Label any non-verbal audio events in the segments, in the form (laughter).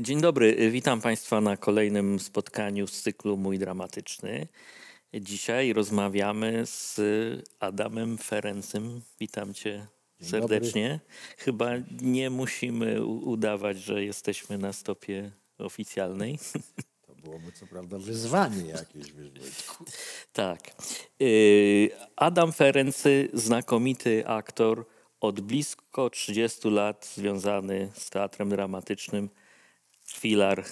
Dzień dobry, witam Państwa na kolejnym spotkaniu z cyklu Mój Dramatyczny. Dzisiaj rozmawiamy z Adamem Ferencym. Witam Cię Dzień serdecznie. Dobry. Chyba nie musimy udawać, że jesteśmy na stopie oficjalnej. To byłoby co prawda wyzwanie jakieś. tak. Y, Adam Ferency, znakomity aktor, od blisko 30 lat związany z teatrem dramatycznym – filar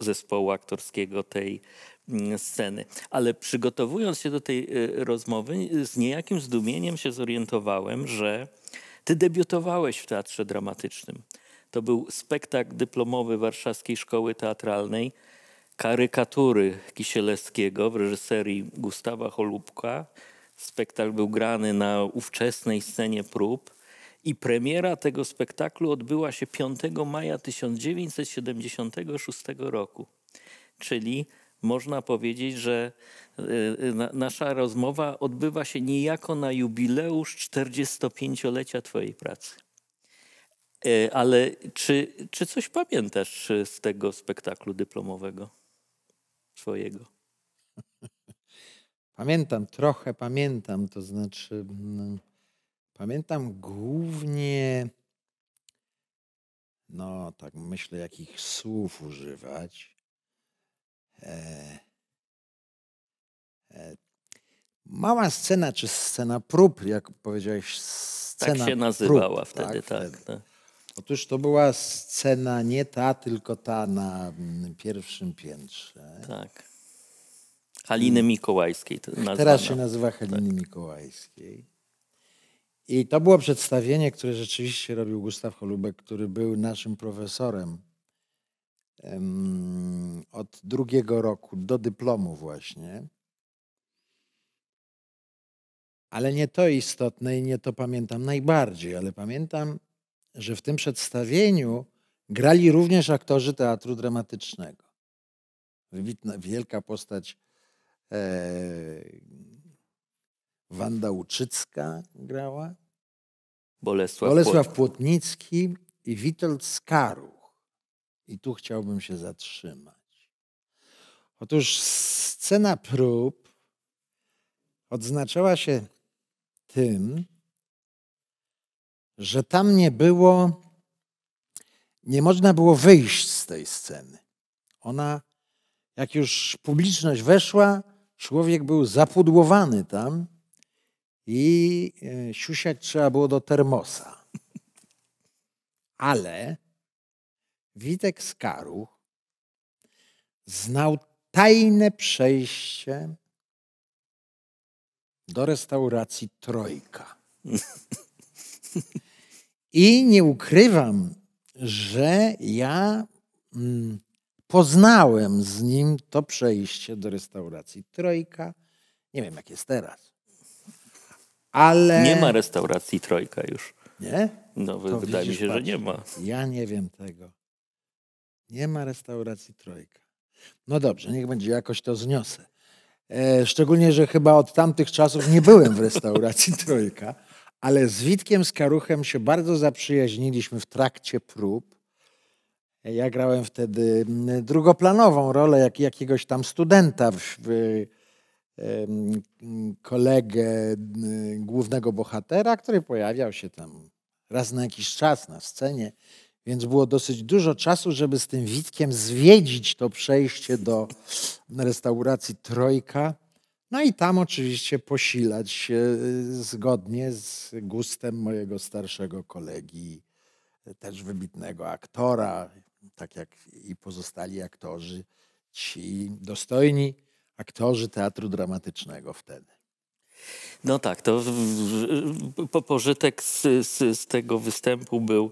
zespołu aktorskiego tej mm, sceny. Ale przygotowując się do tej y, rozmowy, z niejakim zdumieniem się zorientowałem, że ty debiutowałeś w teatrze dramatycznym. To był spektakl dyplomowy Warszawskiej Szkoły Teatralnej karykatury Kisielewskiego w reżyserii Gustawa Holubka. Spektakl był grany na ówczesnej scenie prób i premiera tego spektaklu odbyła się 5 maja 1976 roku. Czyli można powiedzieć, że e, e, nasza rozmowa odbywa się niejako na jubileusz 45-lecia Twojej pracy. E, ale czy, czy coś pamiętasz z tego spektaklu dyplomowego swojego? (laughs) Pamiętam, trochę pamiętam, to znaczy. No Pamiętam głównie, no tak myślę, jakich słów używać. E, e, mała scena, czy scena prób, jak powiedziałeś, scena Tak się nazywała prób, tak, wtedy, tak. tak, Otóż to była scena nie ta, tylko ta na mm, pierwszym piętrze. Tak. Haliny Mikołajskiej. Teraz się nazywa Haliny tak. Mikołajskiej. I to było przedstawienie, które rzeczywiście robił Gustaw Holubek, który był naszym profesorem od drugiego roku do dyplomu właśnie. Ale nie to istotne i nie to pamiętam najbardziej, ale pamiętam, że w tym przedstawieniu grali również aktorzy teatru dramatycznego. wielka postać e, Wanda Uczycka grała. Bolesław, Bolesław Płotnicki i Witold Skaruch. I tu chciałbym się zatrzymać. Otóż scena prób odznaczała się tym, że tam nie było, nie można było wyjść z tej sceny. Ona, jak już publiczność weszła, człowiek był zapudłowany tam i e, siusiać trzeba było do termosa. Ale Witek Skaruch znał tajne przejście do restauracji Trojka. I nie ukrywam, że ja mm, poznałem z nim to przejście do restauracji Trojka. Nie wiem, jak jest teraz ale... Nie ma restauracji Trojka już. Nie? No, to wydaje mi się, że nie ma. Ja nie wiem tego. Nie ma restauracji Trojka. No dobrze, niech będzie, jakoś to zniosę. E, szczególnie, że chyba od tamtych czasów nie byłem w restauracji (laughs) Trojka, ale z Witkiem Skaruchem się bardzo zaprzyjaźniliśmy w trakcie prób. E, ja grałem wtedy mm, drugoplanową rolę jak, jakiegoś tam studenta w, w kolegę głównego bohatera, który pojawiał się tam raz na jakiś czas na scenie, więc było dosyć dużo czasu, żeby z tym Witkiem zwiedzić to przejście do restauracji Trojka. No i tam oczywiście posilać się y, zgodnie z gustem mojego starszego kolegi, też wybitnego aktora, tak jak i pozostali aktorzy, ci dostojni aktorzy teatru dramatycznego wtedy. No tak, to pożytek z, z, z, tego występu był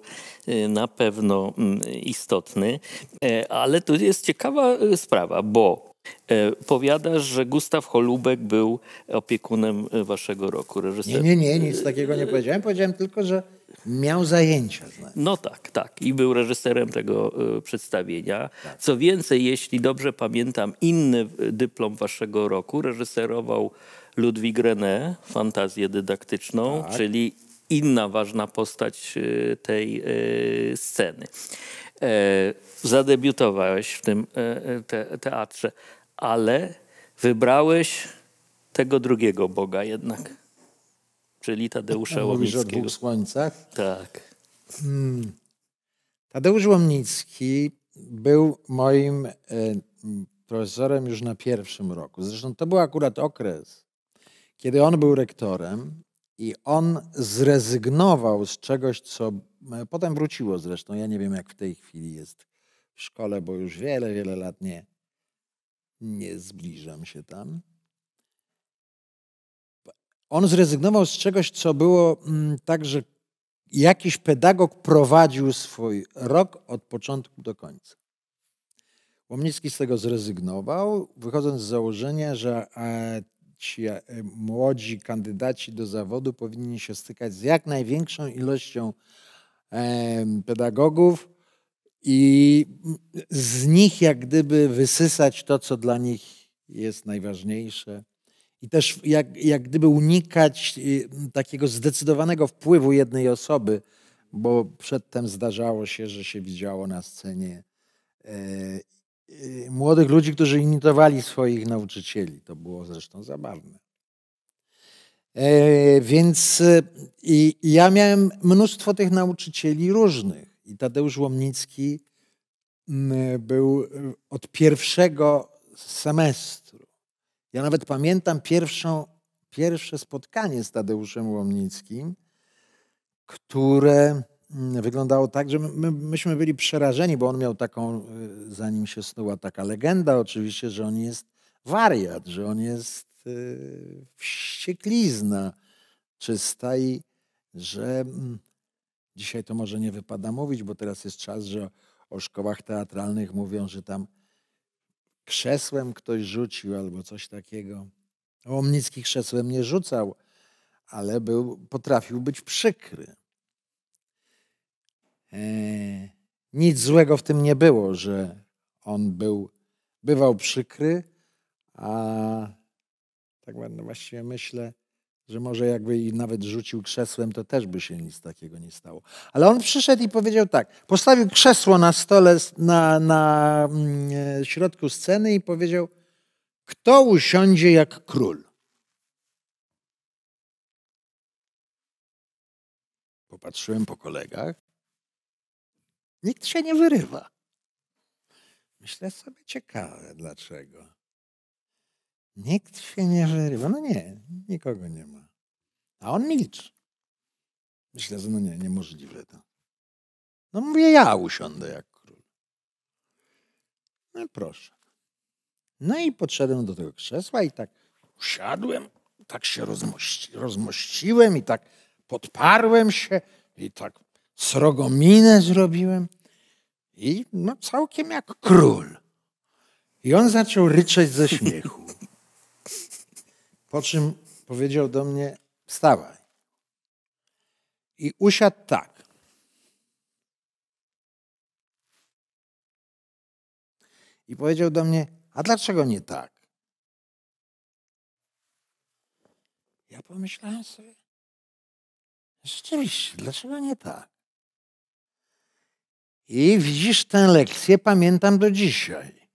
y, na pewno mm, istotny, e, ale tu jest ciekawa y, sprawa, bo E, powiadasz, że Gustaw Holubek był opiekunem e, waszego roku, reżyserem. Nie, nie, nie, nic takiego nie powiedziałem. Powiedziałem tylko, że miał zajęcia. No tak, tak. I był reżyserem tego e, przedstawienia. Tak. Co więcej, jeśli dobrze pamiętam, inny dyplom waszego roku reżyserował Ludwig René, fantazję dydaktyczną, tak. czyli inna ważna postać tej sceny. Zadebiutowałeś w tym teatrze ale wybrałeś tego drugiego Boga jednak, czyli Tadeusza Łomnickiego. Tak, mówisz o dwóch słońcach? Tak. Hmm. Tadeusz Łomnicki był moim e, profesorem już na pierwszym roku. Zresztą to był akurat okres, kiedy on był rektorem i on zrezygnował z czegoś, co e, potem wróciło zresztą. Ja nie wiem, jak w tej chwili jest w szkole, bo już wiele, wiele lat nie, nie zbliżam się tam. On zrezygnował z czegoś, co było mm, tak, że jakiś pedagog prowadził swój rok od początku do końca. Łomnicki z tego zrezygnował, wychodząc z założenia, że e, ci e, młodzi kandydaci do zawodu powinni się stykać z jak największą ilością pedagogów, i z nich jak gdyby wysysać to, co dla nich jest najważniejsze. I też jak, jak gdyby unikać y, takiego zdecydowanego wpływu jednej osoby, bo przedtem zdarzało się, że się widziało na scenie e, y, młodych ludzi, którzy imitowali swoich nauczycieli. To było zresztą zabawne. E, więc y, ja miałem mnóstwo tych nauczycieli różnych. I Tadeusz Łomnicki mm, był y, od pierwszego semestru. Ja nawet pamiętam pierwszą, pierwsze spotkanie z Tadeuszem Łomnickim, które mm, wyglądało tak, że my, myśmy byli przerażeni, bo on miał taką, y, zanim się snuła taka legenda oczywiście, że on jest wariat, że on jest y, wścieklizna czysta i że mm, Dzisiaj to może nie wypada mówić, bo teraz jest czas, że o szkołach teatralnych mówią, że tam krzesłem ktoś rzucił albo coś takiego. Łomnicki krzesłem nie rzucał, ale był, potrafił być przykry. Eee, nic złego w tym nie było, że on był, bywał przykry, a tak ładnie właściwie myślę, że może jakby i nawet rzucił krzesłem, to też by się nic takiego nie stało. Ale on przyszedł i powiedział tak, postawił krzesło na stole na, na mm, e, środku sceny i powiedział, kto usiądzie jak król? Popatrzyłem po kolegach, nikt się nie wyrywa. Myślę sobie ciekawe dlaczego. Nikt się nie żerywa. No nie, nikogo nie ma. A on milczy. Myślę, że no nie, niemożliwe to. No mówię, ja usiądę jak król. No proszę. No i podszedłem do tego krzesła i tak usiadłem, tak się rozmości, rozmościłem i tak podparłem się i tak minę zrobiłem. I no całkiem jak król. I on zaczął ryczeć ze śmiechu. Po czym powiedział do mnie: Wstawaj. I usiadł tak. I powiedział do mnie: A dlaczego nie tak? Ja pomyślałem sobie: Rzeczywiście, dlaczego nie tak? I widzisz tę lekcję, pamiętam do dzisiaj.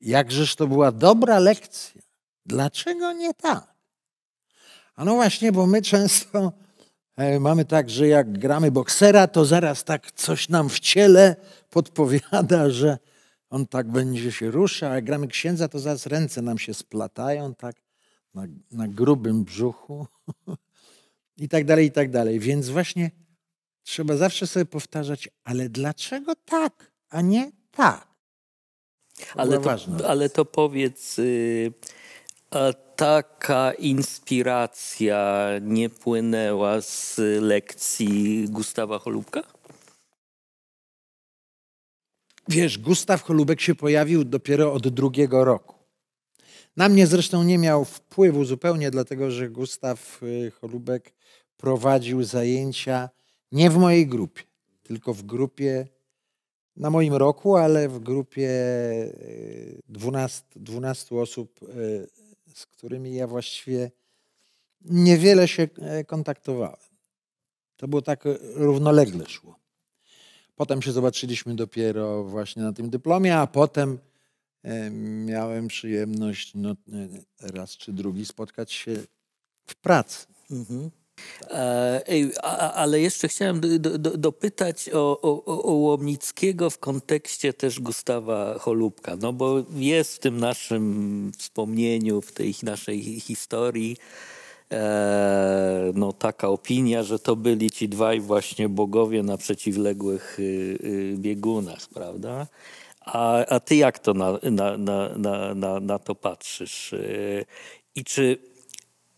Jakżeż to była dobra lekcja. Dlaczego nie tak? A no właśnie, bo my często e, mamy tak, że jak gramy boksera, to zaraz tak coś nam w ciele podpowiada, (laughs) że on tak będzie się ruszał, a jak gramy księdza, to zaraz ręce nam się splatają tak na, na grubym brzuchu (laughs) i tak dalej, i tak dalej. Więc właśnie trzeba zawsze sobie powtarzać, ale dlaczego tak, a nie tak? To ale to, ale to powiedz... Yy Taka inspiracja nie płynęła z lekcji Gustawa Holubka? Wiesz, Gustaw Holubek się pojawił dopiero od drugiego roku. Na mnie zresztą nie miał wpływu zupełnie, dlatego że Gustaw y, Holubek prowadził zajęcia nie w mojej grupie, tylko w grupie na moim roku, ale w grupie 12, y, 12 osób y, z którymi ja właściwie niewiele się e, kontaktowałem. To było tak e, równolegle szło. Potem się zobaczyliśmy dopiero właśnie na tym dyplomie, a potem e, miałem przyjemność no, raz czy drugi spotkać się w pracy. Mhm. E, ej, ale jeszcze chciałem dopytać o, o, o Łomnickiego w kontekście też Gustawa Cholubka, no bo jest w tym naszym wspomnieniu, w tej naszej historii e, no, taka opinia, że to byli ci dwaj właśnie bogowie na przeciwległych y, y, biegunach, prawda? A, a ty jak to na, na, na, na, na to patrzysz? Y, I czy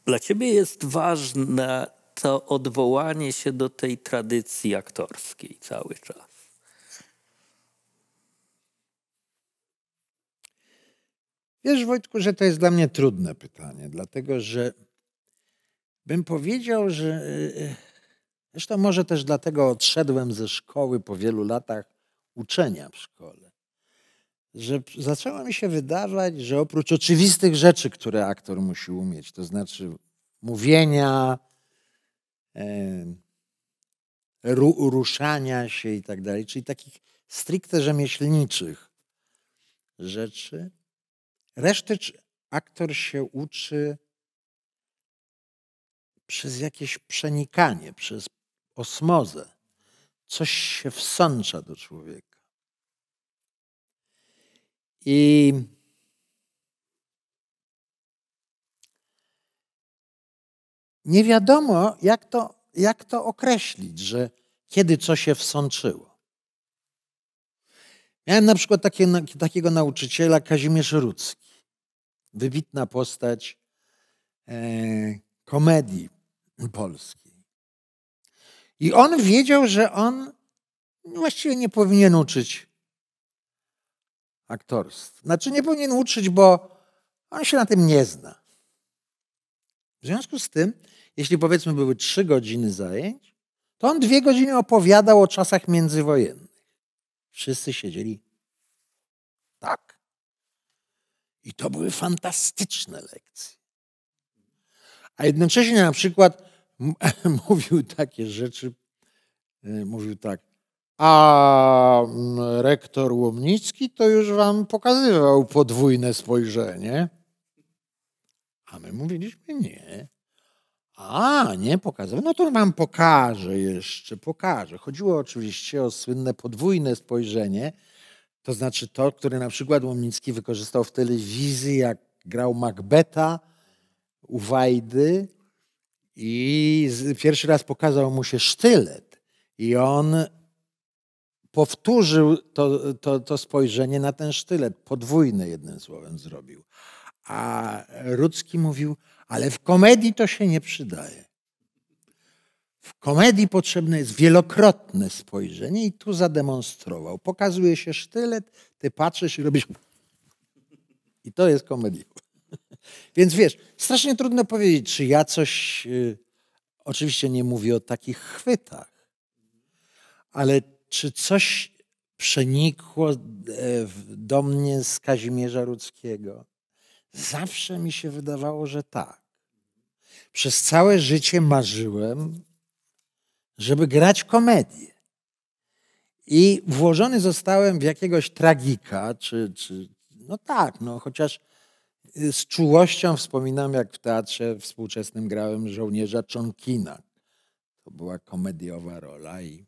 dla ciebie jest ważna to odwołanie się do tej tradycji aktorskiej cały czas. Wiesz, Wojtku, że to jest dla mnie trudne pytanie, dlatego że bym powiedział, że. E, zresztą może też dlatego odszedłem ze szkoły po wielu latach uczenia w szkole, że zaczęło mi się wydawać, że oprócz oczywistych rzeczy, które aktor musi umieć, to znaczy mówienia, ru, ruszania się i tak dalej, czyli takich stricte rzemieślniczych rzeczy. Reszty aktor się uczy przez jakieś przenikanie, przez osmozę. Coś się wsącza do człowieka. I nie wiadomo, jak to, jak to określić, że kiedy coś się wsączyło. Miałem na przykład takie, takiego nauczyciela Kazimierz Rudzki. Wybitna postać e, komedii polskiej. I on wiedział, że on właściwie nie powinien uczyć aktorstw. Znaczy nie powinien uczyć, bo on się na tym nie zna. W związku z tym jeśli powiedzmy były trzy godziny zajęć, to on dwie godziny opowiadał o czasach międzywojennych. Wszyscy siedzieli tak. I to były fantastyczne lekcje. A jednocześnie na przykład (laughs) mówił takie rzeczy, y, mówił tak, a mm, rektor Łomnicki to już wam pokazywał podwójne spojrzenie. A my mówiliśmy nie. A, nie pokazał. No to wam pokażę jeszcze, pokażę. Chodziło oczywiście o słynne podwójne spojrzenie, to znaczy to, które na przykład Łomnicki wykorzystał w telewizji, jak grał Macbeta u Wajdy i pierwszy raz pokazał mu się sztylet. I on powtórzył to, to, to spojrzenie na ten sztylet, podwójne jednym słowem zrobił. A Rudzki mówił, ale w komedii to się nie przydaje. W komedii potrzebne jest wielokrotne spojrzenie i tu zademonstrował. Pokazuje się sztylet, ty patrzysz i robisz. I to jest komedia. (laughs) Więc wiesz, strasznie trudno powiedzieć, czy ja coś. Y, oczywiście nie mówię o takich chwytach, ale czy coś przenikło e, do mnie z Kazimierza Rudzkiego? Zawsze mi się wydawało, że tak. Przez całe życie marzyłem, żeby grać komedię. I włożony zostałem w jakiegoś tragika, czy, czy no tak, no chociaż y, z czułością wspominam, jak w teatrze współczesnym grałem żołnierza Czonkina. To była komediowa rola i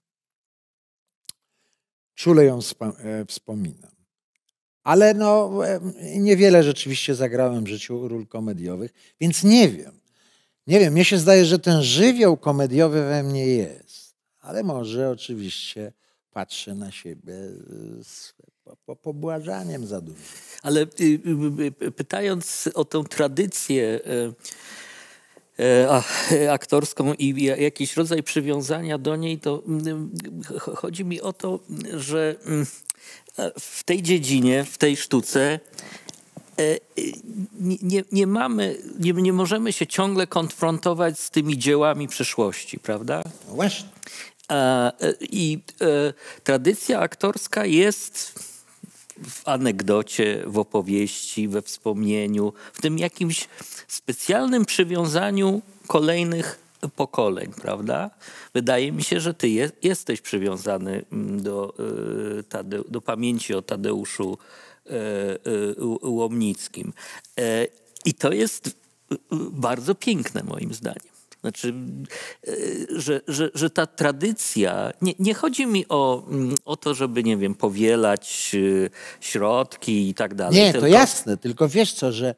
czule ją e, wspominam. Ale no, niewiele rzeczywiście zagrałem w życiu ról komediowych, więc nie wiem. Nie wiem, mnie się zdaje, że ten żywioł komediowy we mnie jest. Ale może oczywiście patrzę na siebie z po, pobłażaniem za dużo. Ale y, y, y, pytając o tę tradycję e, e, aktorską i jakiś rodzaj przywiązania do niej, to mm, chodzi mi o to, że mm, w tej dziedzinie, w tej sztuce nie, e, nie, nie mamy, nie, nie możemy się ciągle konfrontować z tymi dziełami przeszłości, prawda? No właśnie. E, I e, tradycja aktorska jest w anegdocie, w opowieści, we wspomnieniu, w tym jakimś specjalnym przywiązaniu kolejnych pokoleń, prawda? Wydaje mi się, że ty je, jesteś przywiązany mm, do, y, tade, do pamięci o Tadeuszu y, y, Łomnickim. E, I to jest bardzo piękne moim zdaniem. Znaczy, że, że, że ta tradycja, nie, nie, chodzi mi o, mm, o to, żeby, nie wiem, powielać środki i tak dalej. Nie, tylko... to jasne, tylko wiesz co, że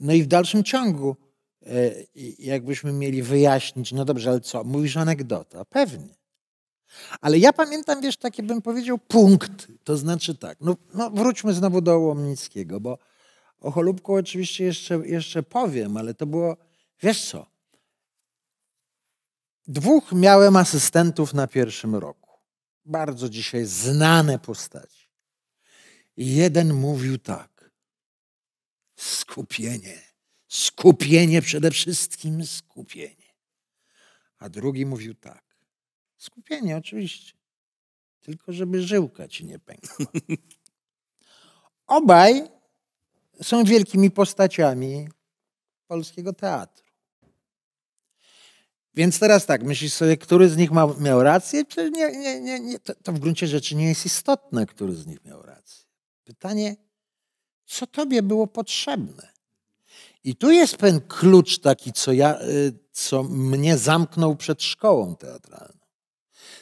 no i w dalszym ciągu E, jakbyśmy mieli wyjaśnić, no dobrze, ale co? Mówisz anegdota. Pewnie. Ale ja pamiętam, wiesz, takie bym powiedział punkty. To znaczy tak, no, no wróćmy znowu do Łomnickiego, bo o Cholubku oczywiście jeszcze, jeszcze powiem, ale to było, wiesz co, dwóch miałem asystentów na pierwszym roku. Bardzo dzisiaj znane postaci. I jeden mówił tak, skupienie Skupienie przede wszystkim, skupienie. A drugi mówił tak. Skupienie oczywiście, tylko żeby żyłka ci nie pękła. (laughs) Obaj są wielkimi postaciami polskiego teatru. Więc teraz tak, myślisz sobie, który z nich ma, miał rację? Nie, nie, nie, nie. To, to w gruncie rzeczy nie jest istotne, który z nich miał rację. Pytanie, co tobie było potrzebne? I tu jest ten klucz taki, co, ja, y, co mnie zamknął przed szkołą teatralną.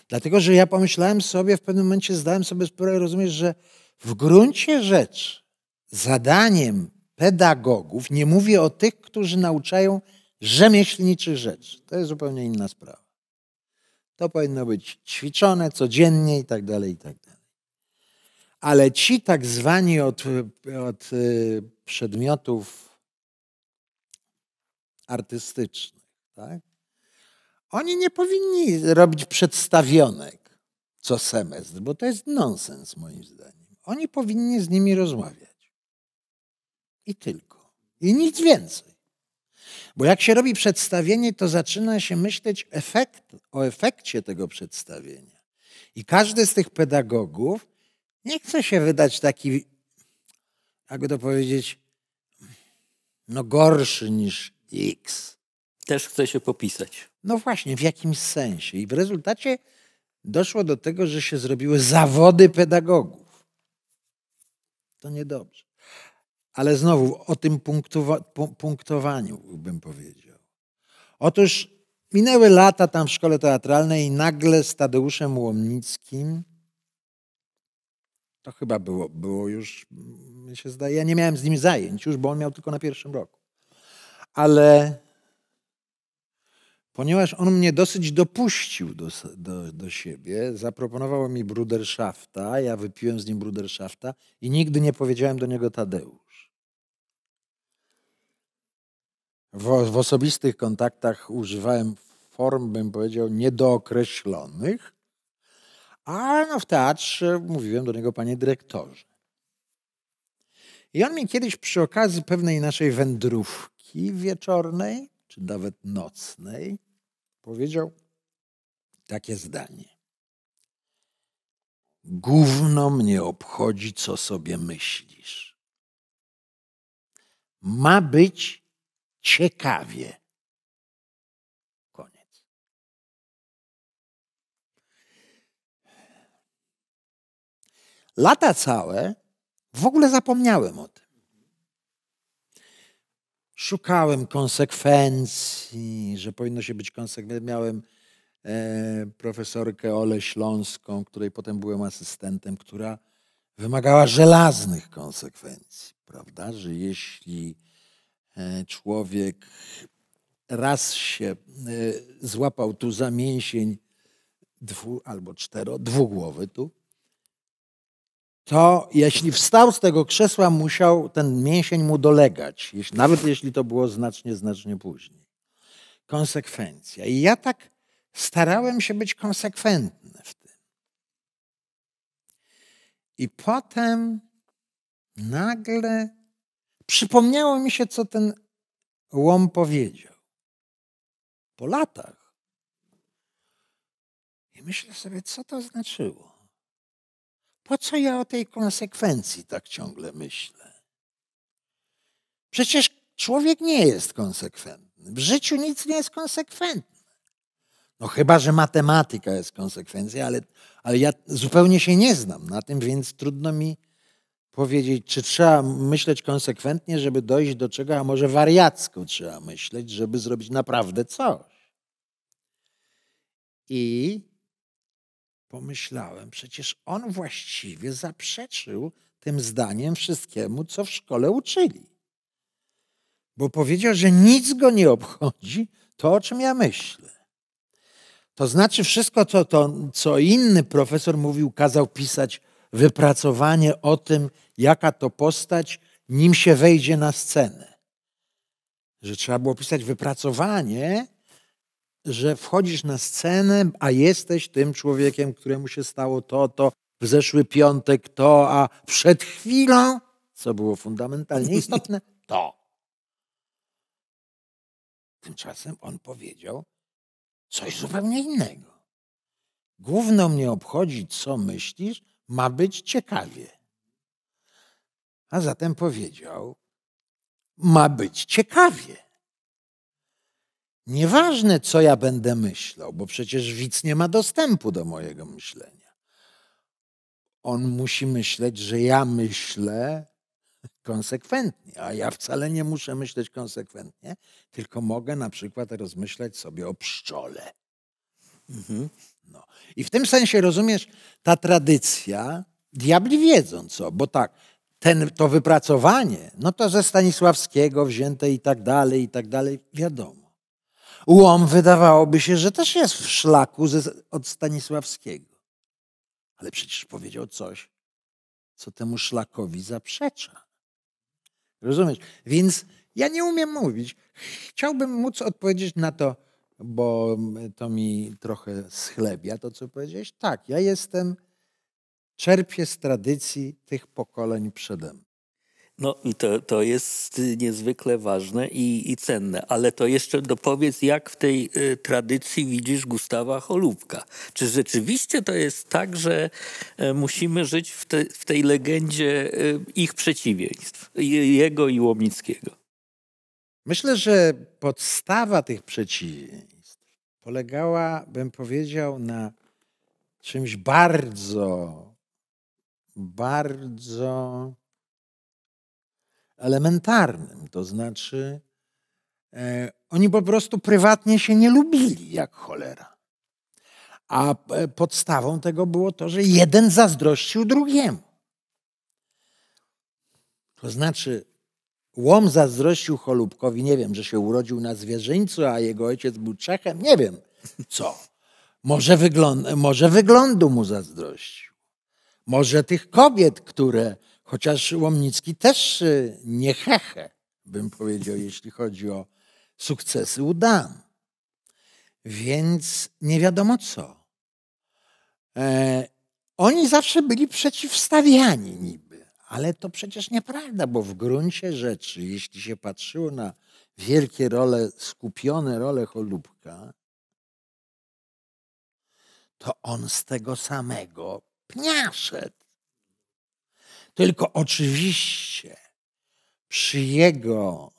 Dlatego, że ja pomyślałem sobie, w pewnym momencie zdałem sobie sprawę, rozumiesz, że w gruncie rzeczy zadaniem pedagogów, nie mówię o tych, którzy nauczają rzemieślniczych rzeczy, to jest zupełnie inna sprawa. To powinno być ćwiczone codziennie i tak dalej, i tak dalej. Ale ci tak zwani od, y, od y, przedmiotów artystycznych. Tak? Oni nie powinni robić przedstawionek co semestr, bo to jest nonsens moim zdaniem. Oni powinni z nimi rozmawiać. I tylko. I nic więcej. Bo jak się robi przedstawienie, to zaczyna się myśleć efekt, o efekcie tego przedstawienia. I każdy z tych pedagogów nie chce się wydać taki, jakby to powiedzieć, no gorszy niż X też chce się popisać. No właśnie, w jakimś sensie. I w rezultacie doszło do tego, że się zrobiły zawody pedagogów. To niedobrze. Ale znowu o tym punktowaniu bym powiedział. Otóż minęły lata tam w szkole teatralnej i nagle z Tadeuszem Łomnickim, to chyba było, było już, mi się zdaje, ja nie miałem z nim zajęć już, bo on miał tylko na pierwszym roku ale ponieważ on mnie dosyć dopuścił do, do, do siebie, zaproponował mi bruderszafta, ja wypiłem z nim bruderszafta i nigdy nie powiedziałem do niego Tadeusz. W, w osobistych kontaktach używałem form, bym powiedział, niedookreślonych, a no w teatrze mówiłem do niego, panie dyrektorze. I on mi kiedyś przy okazji pewnej naszej wędrówki, wieczornej, czy nawet nocnej, powiedział takie zdanie. Gówno mnie obchodzi, co sobie myślisz. Ma być ciekawie. Koniec. Lata całe w ogóle zapomniałem o tym szukałem konsekwencji, że powinno się być konsekwencji. Miałem e, profesorkę Ole Śląską, której potem byłem asystentem, która wymagała żelaznych konsekwencji, prawda? Że jeśli e, człowiek raz się e, złapał tu za mięsień dwu albo cztero, dwugłowy tu, to jeśli wstał z tego krzesła, musiał ten mięsień mu dolegać, nawet jeśli to było znacznie, znacznie później. Konsekwencja. I ja tak starałem się być konsekwentny w tym. I potem nagle przypomniało mi się, co ten łom powiedział. Po latach. I myślę sobie, co to znaczyło. Po co ja o tej konsekwencji tak ciągle myślę? Przecież człowiek nie jest konsekwentny. W życiu nic nie jest konsekwentne. No chyba, że matematyka jest konsekwencją, ale, ale ja zupełnie się nie znam na tym, więc trudno mi powiedzieć, czy trzeba myśleć konsekwentnie, żeby dojść do czego, a może wariacko trzeba myśleć, żeby zrobić naprawdę coś. I pomyślałem, przecież on właściwie zaprzeczył tym zdaniem wszystkiemu, co w szkole uczyli. Bo powiedział, że nic go nie obchodzi to, o czym ja myślę. To znaczy, wszystko, co, to, co inny profesor mówił, kazał pisać wypracowanie o tym, jaka to postać, nim się wejdzie na scenę. Że trzeba było pisać wypracowanie, że wchodzisz na scenę, a jesteś tym człowiekiem, któremu się stało to, to, w zeszły piątek to, a przed chwilą, co było fundamentalnie (laughs) istotne, to. Tymczasem on powiedział coś zupełnie innego. Główno mnie obchodzi, co myślisz, ma być ciekawie. A zatem powiedział, ma być ciekawie. Nieważne, co ja będę myślał, bo przecież widz nie ma dostępu do mojego myślenia. On musi myśleć, że ja myślę konsekwentnie, a ja wcale nie muszę myśleć konsekwentnie, tylko mogę na przykład rozmyślać sobie o pszczole. Mhm. No. I w tym sensie rozumiesz, ta tradycja, diabli wiedzą co, bo tak, ten, to wypracowanie, no to ze Stanisławskiego wzięte i tak dalej, i tak dalej, wiadomo. Łom wydawałoby się, że też jest w szlaku od Stanisławskiego. Ale przecież powiedział coś, co temu szlakowi zaprzecza. Rozumiesz? Więc ja nie umiem mówić. Chciałbym móc odpowiedzieć na to, bo to mi trochę schlebia to, co powiedziałeś. Tak, ja jestem, czerpię z tradycji tych pokoleń przede mną. No i to, to jest niezwykle ważne i, i cenne, ale to jeszcze dopowiedz, jak w tej y, tradycji widzisz Gustawa Cholubka. Czy rzeczywiście to jest tak, że y, musimy żyć w, te, w tej legendzie y, ich przeciwieństw, y, jego i Łomnickiego? Myślę, że podstawa tych przeciwieństw polegała, bym powiedział, na czymś bardzo, bardzo elementarnym. To znaczy, e, oni po prostu prywatnie się nie lubili jak cholera. A e, podstawą tego było to, że jeden zazdrościł drugiemu. To znaczy, łom zazdrościł cholubkowi, nie wiem, że się urodził na zwierzyńcu, a jego ojciec był Czechem, nie wiem co. Może, może wyglądu mu zazdrościł. Może tych kobiet, które Chociaż Łomnicki też y, nie hehe, bym powiedział, jeśli chodzi o sukcesy u dam. Więc nie wiadomo co. E, oni zawsze byli przeciwstawiani niby, ale to przecież nieprawda, bo w gruncie rzeczy, jeśli się patrzyło na wielkie role, skupione role cholubka, to on z tego samego pnia tylko oczywiście przy jego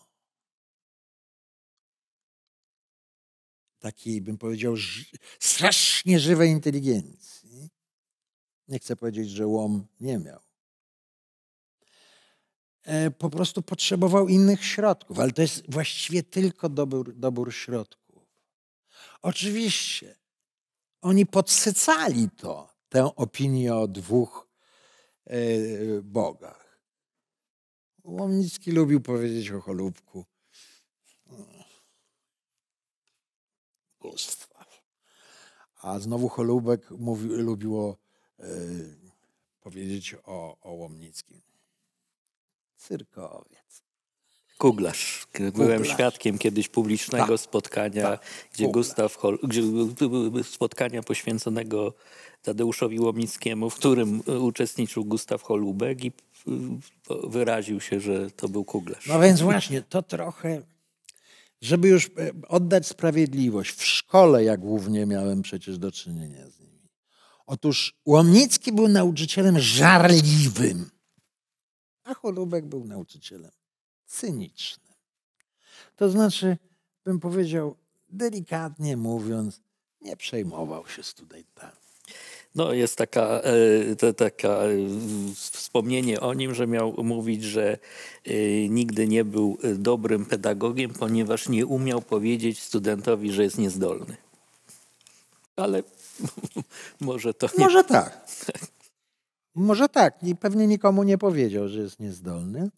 takiej, bym powiedział, strasznie żywej inteligencji, nie chcę powiedzieć, że łom nie miał, e, po prostu potrzebował innych środków, ale to jest właściwie tylko dobór, dobór środków. Oczywiście oni podsycali to, tę opinię o dwóch E, bogach. Łomnicki lubił powiedzieć o cholubku bóstwa. A znowu cholubek lubiło e, powiedzieć o, o Łomnickim. Cyrkowiec. Kuglarz. Byłem świadkiem kiedyś publicznego ta, spotkania, ta. gdzie Gustaw Hol, gdzie, spotkania poświęconego Tadeuszowi Łomickiemu, w którym e, uczestniczył Gustaw Holubek i e, wyraził się, że to był kuglarz. No więc właśnie, to trochę, żeby już e, oddać sprawiedliwość. W szkole ja głównie miałem przecież do czynienia z nimi. Otóż Łomnicki był nauczycielem żarliwym, a Holubek był nauczycielem cynicznym. To znaczy, bym powiedział, delikatnie mówiąc, nie przejmował się studentami. No, jest taka, e, to, taka e, wspomnienie o nim, że miał mówić, że e, nigdy nie był dobrym pedagogiem, ponieważ nie umiał powiedzieć studentowi, że jest niezdolny. Ale (laughs) może to. Nie... Może tak. może tak. I pewnie nikomu nie powiedział, że jest niezdolny.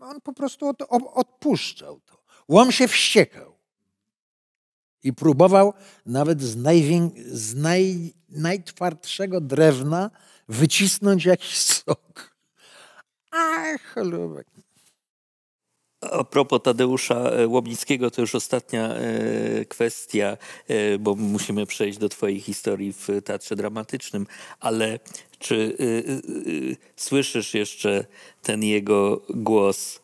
No, on po prostu odpuszczał to. Łom się wściekał i próbował nawet z, z naj, najtwardszego drewna wycisnąć jakiś sok. Ach, cholubek. A propos Tadeusza e, Łobnickiego, to już ostatnia e, kwestia, e, bo musimy przejść do Twojej historii w teatrze dramatycznym, ale czy słyszysz jeszcze ten jego głos,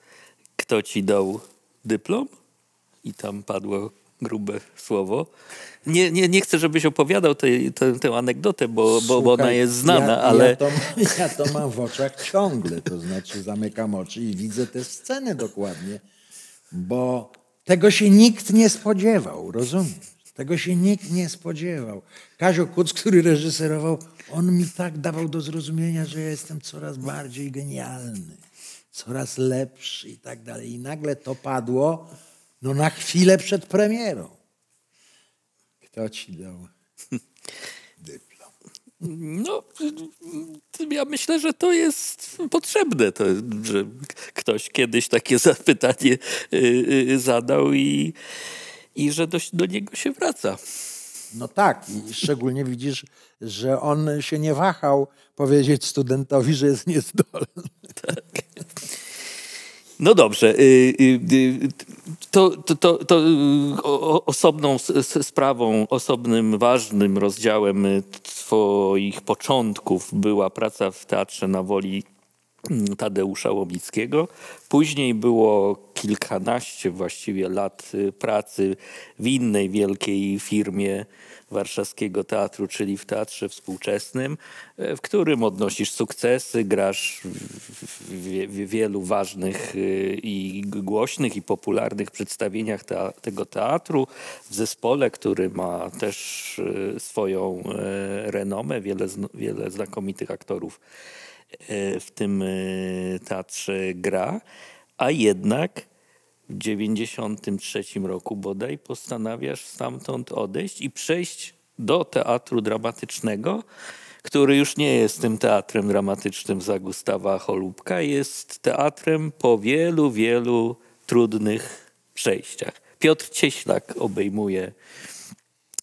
kto ci dał dyplom? I tam padło grube słowo. Nie, nie, nie chcę, żebyś opowiadał tej, tej, tę anegdotę, bo, Słuchaj, bo ona jest znana, ja, ale. Ja to, (laughs) ja to mam w oczach ciągle, to znaczy zamykam oczy i widzę te sceny dokładnie, bo tego się nikt nie spodziewał, rozumiesz? Tego się nikt nie spodziewał. Kazio Kuc, który reżyserował, on mi tak dawał do zrozumienia, że ja jestem coraz bardziej genialny, coraz lepszy i tak dalej. I nagle to padło no na chwilę przed premierą. Kto ci dał (laughs) dyplom? No, ja myślę, że to jest potrzebne, to, że ktoś kiedyś takie (laughs) zapytanie y, y, zadał i, i że do, do niego się wraca. No tak, i szczególnie widzisz, że on się nie wahał powiedzieć studentowi, że jest niezdolny. Tak. No dobrze. Y, to, to, to, to y, osobną sprawą, osobnym ważnym rozdziałem y, Twoich początków była praca w teatrze na woli Tadeusza Łomickiego. Później było kilkanaście właściwie lat y, pracy w innej wielkiej firmie Warszawskiego Teatru, czyli w Teatrze Współczesnym, y, w którym odnosisz sukcesy, grasz w wielu ważnych y, i głośnych i popularnych przedstawieniach te tego teatru, w zespole, który ma też swoją renomę, wiele, wiele znakomitych aktorów E, w tym e, teatrze gra, a jednak w 93 roku bodaj postanawiasz stamtąd odejść i przejść do teatru dramatycznego, który już nie jest tym teatrem dramatycznym za Gustawa Cholubka, jest teatrem po wielu, wielu trudnych przejściach. Piotr Cieślak obejmuje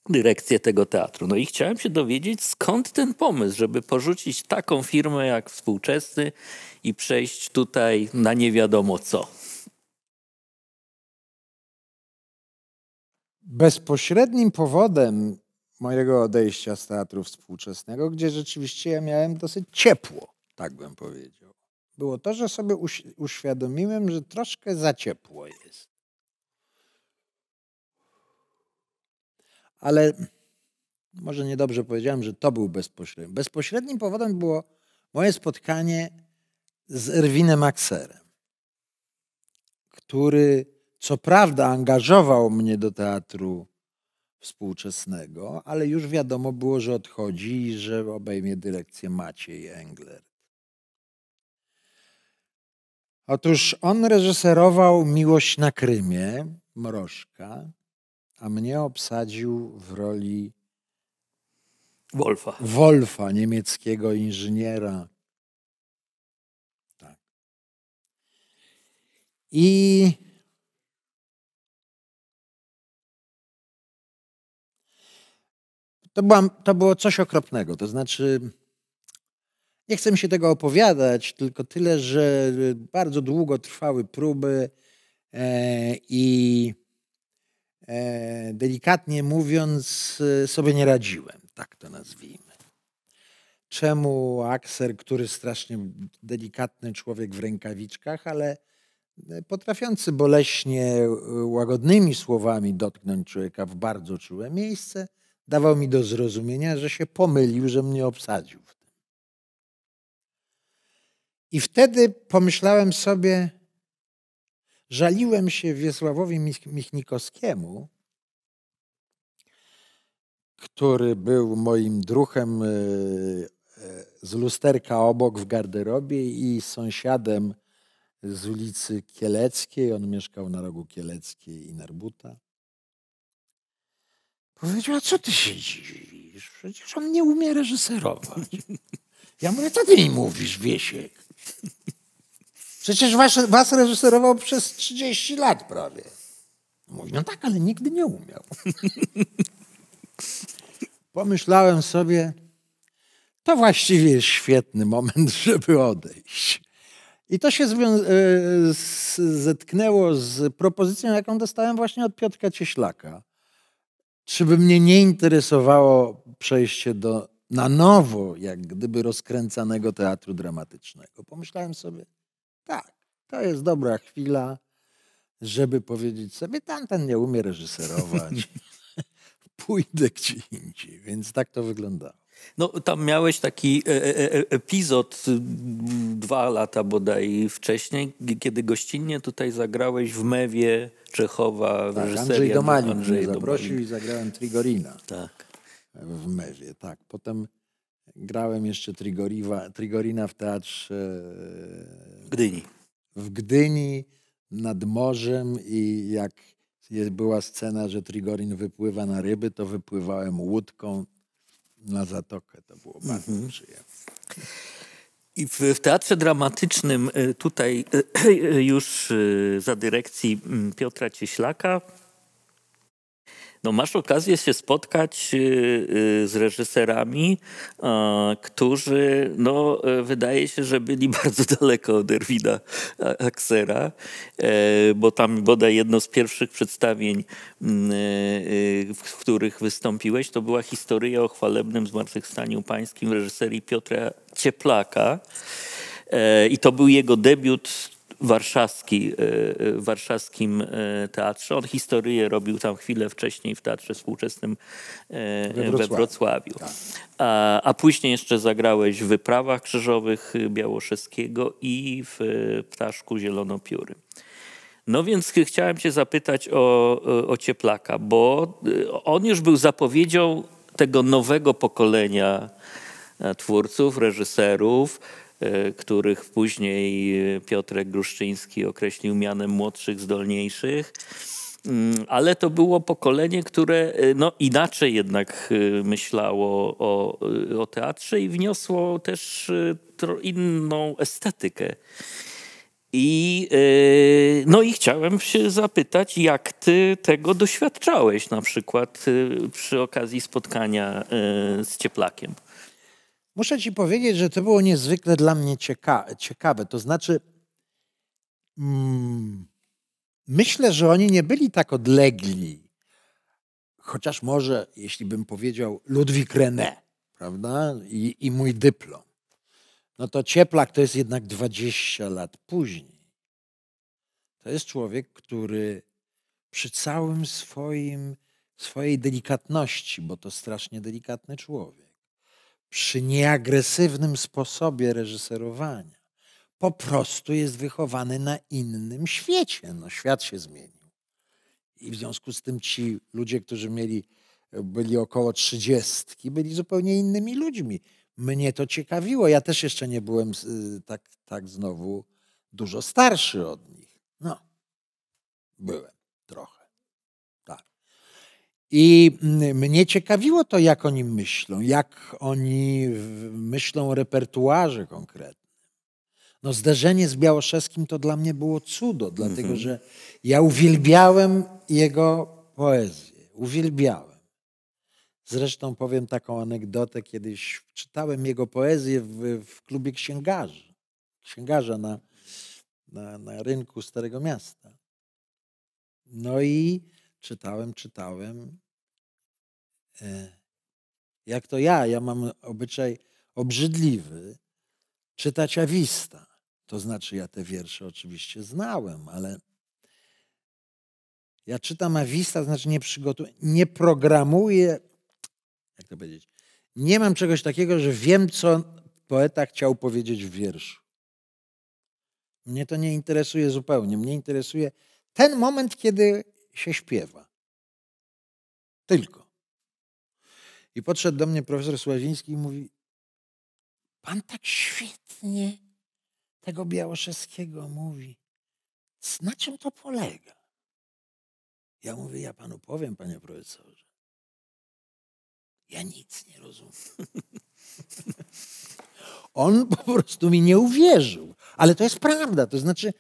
dyrekcję tego teatru. No i chciałem się dowiedzieć, skąd ten pomysł, żeby porzucić taką firmę jak współczesny i przejść tutaj na nie wiadomo co. Bezpośrednim powodem mojego odejścia z teatru współczesnego, gdzie rzeczywiście ja miałem dosyć ciepło, tak bym powiedział, było to, że sobie uświadomiłem, że troszkę za ciepło jest. ale może niedobrze powiedziałem, że to był bezpośredni. Bezpośrednim powodem było moje spotkanie z Erwinem Akserem, który co prawda angażował mnie do teatru współczesnego, ale już wiadomo było, że odchodzi i że obejmie dyrekcję Maciej Engler. Otóż on reżyserował Miłość na Krymie, Mrożka, a mnie obsadził w roli Wolfa. Wolfa, niemieckiego inżyniera. Tak. I to, to było coś okropnego. To znaczy, nie chcę mi się tego opowiadać, tylko tyle, że bardzo długo trwały próby e, i E, delikatnie mówiąc, e, sobie nie radziłem, tak to nazwijmy. Czemu Akser, który strasznie delikatny człowiek w rękawiczkach, ale e, potrafiący boleśnie łagodnymi słowami dotknąć człowieka w bardzo czułe miejsce, dawał mi do zrozumienia, że się pomylił, że mnie obsadził w tym. I wtedy pomyślałem sobie, Żaliłem się Wiesławowi Michnikowskiemu, który był moim druhem y, y, z lusterka obok w garderobie i sąsiadem z ulicy Kieleckiej. On mieszkał na rogu Kieleckiej i Narbuta. Powiedział, a co ty się dziwisz? Przecież on nie umie reżyserować. (laughs) Ja mówię, co ty mi mówisz, Wiesiek? Przecież was, was reżyserował przez 30 lat prawie. Mówi, no tak, ale nigdy nie umiał. (laughs) Pomyślałem sobie, to właściwie jest świetny moment, żeby odejść. I to się e, zetknęło z propozycją, jaką dostałem właśnie od Piotra Cieślaka. Czy by mnie nie interesowało przejście do na nowo, jak gdyby rozkręcanego teatru dramatycznego? Pomyślałem sobie, tak, to jest dobra chwila, żeby powiedzieć sobie, tamten nie umie reżyserować, (laughs) (laughs) pójdę gdzie indziej. Więc tak to wyglądało. No, tam miałeś taki e, e, e, epizod y, dwa lata bodaj wcześniej, kiedy gościnnie tutaj zagrałeś w Mewie Czechowa. Tak, Andrzej Domalin Andrzej mnie zaprosił i zagrałem Trigorina tak. w Mewie. Tak. Potem Grałem jeszcze Trigoriwa, Trigorina w teatrze w e, Gdyni. W Gdyni nad morzem i jak jest, była scena, że Trigorin wypływa na ryby, to wypływałem łódką na zatokę. To było bardzo mhm. przyjemne. I w, w, teatrze dramatycznym e, tutaj e, już za dyrekcji mm, Piotra Cieślaka no masz okazję się spotkać y, y, z reżyserami, którzy no, e, wydaje się, że byli (laughs) bardzo daleko od Erwina Aksera, e, bo tam bodaj jedno z pierwszych przedstawień, mm, e, w których wystąpiłeś, to była historia o chwalebnym zmartwychwstaniu pańskim reżyserii Piotra Cieplaka. I to był jego debiut warszawski, w e, e, warszawskim e, teatrze. On historię robił tam chwilę wcześniej w Teatrze Współczesnym we Wrocławiu. We Wrocławiu. Tak. A, a, później jeszcze zagrałeś w Wyprawach Krzyżowych y, Białoszewskiego i w y, Ptaszku Zielonopióry. No więc chciałem cię zapytać o, o Cieplaka, bo y, on już był zapowiedzią tego nowego pokolenia twórców, reżyserów, E, których później e, Piotrek Gruszczyński określił mianem młodszych, zdolniejszych mm, ale to było pokolenie, które e, no, inaczej jednak myślało o, o teatrze i wniosło też inną estetykę. I, no i chciałem się zapytać, jak ty tego doświadczałeś na przykład przy okazji spotkania z Cieplakiem? Muszę Ci powiedzieć, że to było niezwykle dla mnie cieka ciekawe. To znaczy, mm, myślę, że oni nie byli tak odlegli. Chociaż może, jeśli bym powiedział Ludwik René, prawda? I, I, mój dyplom. No to cieplak to jest jednak 20 lat później. To jest człowiek, który przy całym swoim, swojej delikatności, bo to strasznie delikatny człowiek przy nieagresywnym sposobie reżyserowania po prostu jest wychowany na innym świecie. No, świat się zmienił. I w związku z tym ci ludzie, którzy mieli, byli około trzydziestki, byli zupełnie innymi ludźmi. Mnie to ciekawiło. Ja też jeszcze nie byłem y, tak, tak znowu dużo starszy od nich. No, byłem trochę. I mm, mnie ciekawiło to, jak oni myślą, jak oni myślą o repertuarze konkretnym. No zderzenie z Białoszewskim to dla mnie było cudo, dlatego mhm. że ja uwielbiałem jego poezję. Uwielbiałem. Zresztą powiem taką anegdotę. Kiedyś czytałem jego poezję w, w klubie księgarzy. Księgarza na, na, na rynku Starego Miasta. No i czytałem, czytałem E, jak to ja, ja mam obyczaj obrzydliwy, czytać awista. To znaczy, ja te wiersze oczywiście znałem, ale ja czytam awista, to znaczy nie przygotuję, nie programuję, jak to powiedzieć, nie mam czegoś takiego, że wiem, co poeta chciał powiedzieć w wierszu. Mnie to nie interesuje zupełnie. Mnie interesuje ten moment, kiedy się śpiewa. Tylko. I podszedł do mnie profesor Sławiński i mówi, pan tak świetnie tego Białoszewskiego mówi. Na czym to polega? Ja mówię, ja panu powiem, panie profesorze. Ja nic nie rozumiem. (laughs) On po prostu mi nie uwierzył. Ale to jest prawda. To znaczy,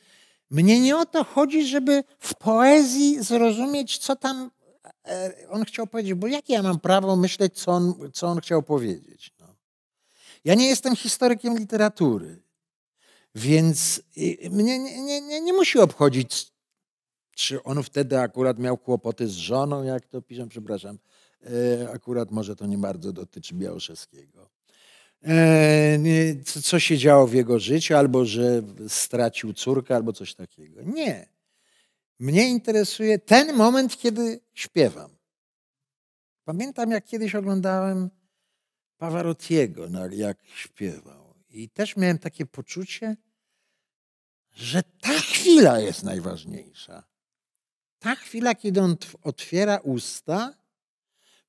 mnie nie o to chodzi, żeby w poezji zrozumieć, co tam E, on chciał powiedzieć, bo jakie ja mam prawo myśleć, co on, co on chciał powiedzieć. No. Ja nie jestem historykiem literatury, więc y, y, mnie nie, nie, nie, nie musi obchodzić, czy on wtedy akurat miał kłopoty z żoną, jak to piszę, przepraszam. E, akurat może to nie bardzo dotyczy Białoszewskiego. E, co się działo w jego życiu, albo że stracił córkę, albo coś takiego. Nie. Mnie interesuje ten moment, kiedy śpiewam. Pamiętam, jak kiedyś oglądałem Pawarottiego, no, jak śpiewał. I też miałem takie poczucie, że ta chwila jest najważniejsza. Ta chwila, kiedy on otwiera usta,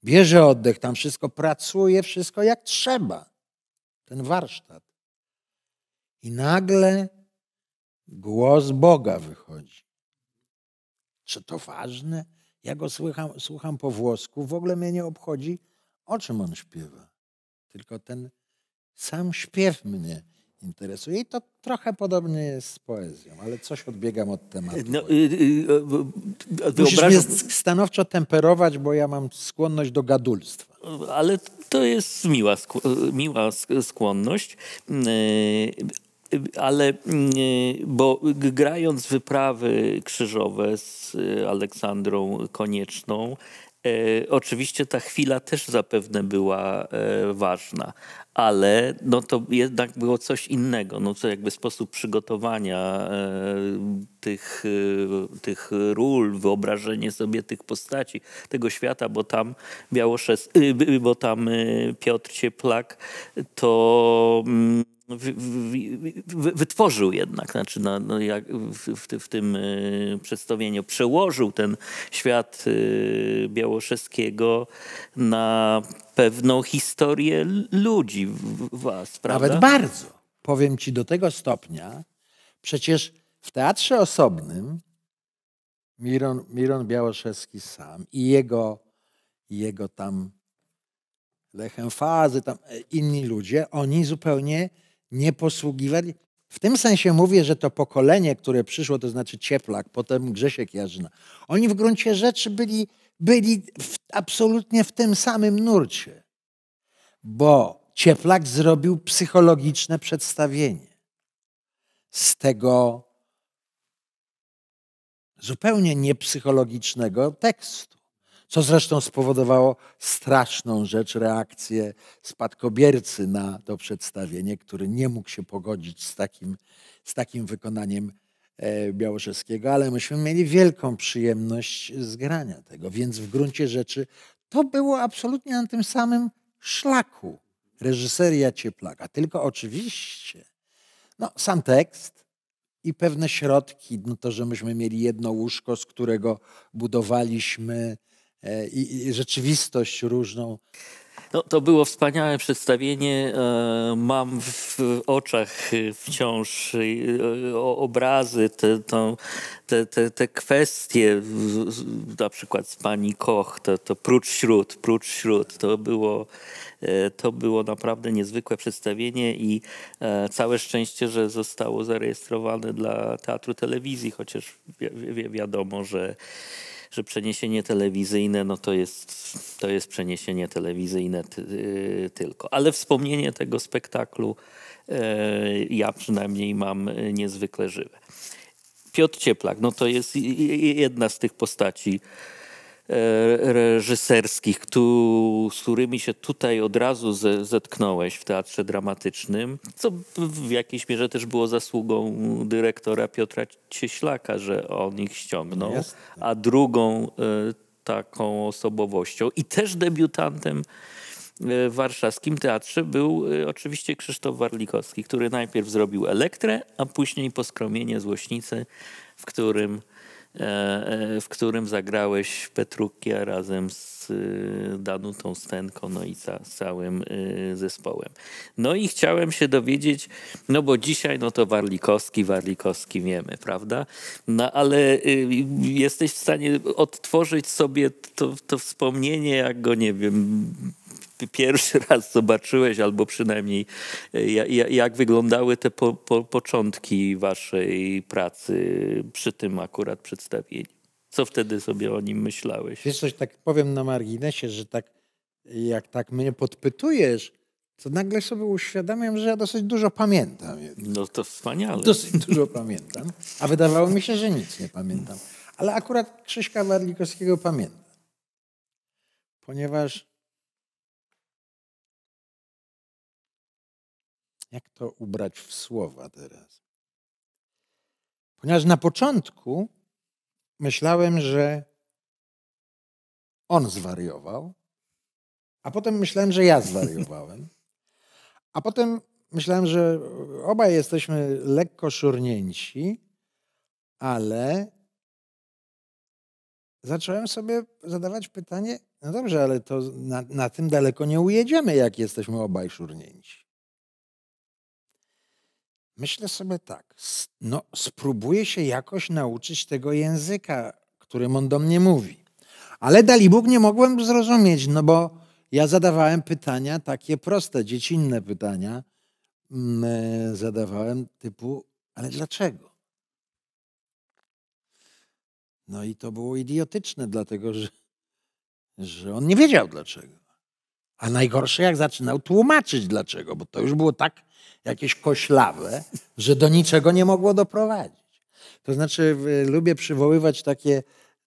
bierze oddech, tam wszystko pracuje, wszystko jak trzeba. Ten warsztat. I nagle głos Boga wychodzi. Czy to ważne? Ja go słucham, słucham po włosku, w ogóle mnie nie obchodzi, o czym on śpiewa. Tylko ten sam śpiew mnie interesuje i to trochę podobnie jest z poezją, ale coś odbiegam od tematu. No, y, y, y, Musisz mnie stanowczo temperować, bo ja mam skłonność do gadulstwa. Ale to jest miła, miła skłonność, y, ale mm, bo grając wyprawy krzyżowe z y, Aleksandrą Konieczną, e, oczywiście ta chwila też zapewne była e, ważna, ale no to jednak było coś innego, no co jakby sposób przygotowania e, tych, tych ról, wyobrażenie sobie tych postaci, tego świata, bo tam Białoszes, y, y, bo tam Piotr Cieplak to mm, wytworzył jednak, znaczy no, no jak w, w, w, tym y, przedstawieniu przełożył ten świat y, białoszewskiego na pewną historię ludzi was, prawda? Nawet bardzo. Powiem ci do tego stopnia, przecież w teatrze osobnym Miron, Miron Białoszewski sam i jego, jego tam Lechem Fazy, tam e, inni ludzie, oni zupełnie nie posługiwali. W tym sensie mówię, że to pokolenie, które przyszło, to znaczy Cieplak, potem Grzesiek Jarzyna, oni w gruncie rzeczy byli, byli w, absolutnie w tym samym nurcie, bo Cieplak zrobił psychologiczne przedstawienie z tego zupełnie niepsychologicznego tekstu co zresztą spowodowało straszną rzecz, reakcję spadkobiercy na to przedstawienie, który nie mógł się pogodzić z takim, z takim wykonaniem e, Białoszewskiego, ale myśmy mieli wielką przyjemność zgrania tego, więc w gruncie rzeczy to było absolutnie na tym samym szlaku reżyseria Cieplaka, tylko oczywiście no, sam tekst i pewne środki, no to, że myśmy mieli jedno łóżko, z którego budowaliśmy E, i, rzeczywistość różną. No, to było wspaniałe przedstawienie. E, mam w oczach wciąż e, obrazy, te, te, te, te kwestie, na przykład z pani Koch, to, to prócz śród, prócz śród. To było, to było naprawdę niezwykłe przedstawienie i całe szczęście, że zostało zarejestrowane dla Teatru Telewizji, chociaż wi wi wiadomo, że że przeniesienie telewizyjne, no to jest, to jest przeniesienie telewizyjne ty, y, tylko. Ale wspomnienie tego spektaklu e, ja przynajmniej mam niezwykle żywe. Piotr Cieplak, no to jest jedna z tych postaci, E, reżyserskich, z którymi się tutaj od razu zetknąłeś w teatrze dramatycznym, co w jakiejś mierze też było zasługą dyrektora Piotra Cieślaka, że on ich ściągnął. No a drugą e, taką osobowością i też debiutantem e, w warszawskim teatrze był oczywiście Krzysztof Warlikowski, który najpierw zrobił Elektrę, a później Poskromienie Złośnicy, w którym E, e, w którym zagrałeś Petrukia razem z y, Danutą Stenko, no i ca, całym y, zespołem. No i chciałem się dowiedzieć, no bo dzisiaj no to Warlikowski, Warlikowski wiemy, prawda? No ale y, jesteś w stanie odtworzyć sobie to, to wspomnienie, jak go, nie wiem, pierwszy (laughs) raz zobaczyłeś, albo przynajmniej e, jak wyglądały te po, po, początki waszej pracy przy tym akurat przedstawieniu? Co wtedy sobie o nim myślałeś? Wiesz coś, tak powiem na marginesie, że tak jak tak mnie podpytujesz, to nagle sobie uświadamiam, że ja dosyć dużo pamiętam. No to wspaniale. Dosyć dużo pamiętam, a wydawało mi się, że nic nie pamiętam. Ale akurat Krzyśka Warlikowskiego pamiętam. Ponieważ Jak to ubrać w słowa teraz? Ponieważ na początku myślałem, że on zwariował, a potem myślałem, że ja zwariowałem, a potem myślałem, że e, obaj jesteśmy lekko szurnięci, ale zacząłem sobie zadawać pytanie, no dobrze, ale to na, na tym daleko nie ujedziemy, jak jesteśmy obaj szurnięci myślę sobie tak, no, spróbuję się jakoś nauczyć tego języka, którym on do mnie mówi. Ale Dalibóg nie mogłem zrozumieć, no bo ja zadawałem pytania takie proste, dziecinne pytania. Mm, e, zadawałem typu, ale dlaczego? No i to było idiotyczne, dlatego że, że on nie wiedział dlaczego. A najgorsze, jak zaczynał tłumaczyć dlaczego, bo to już było tak jakieś koślawe, że do niczego nie mogło doprowadzić. To znaczy, lubię przywoływać takie,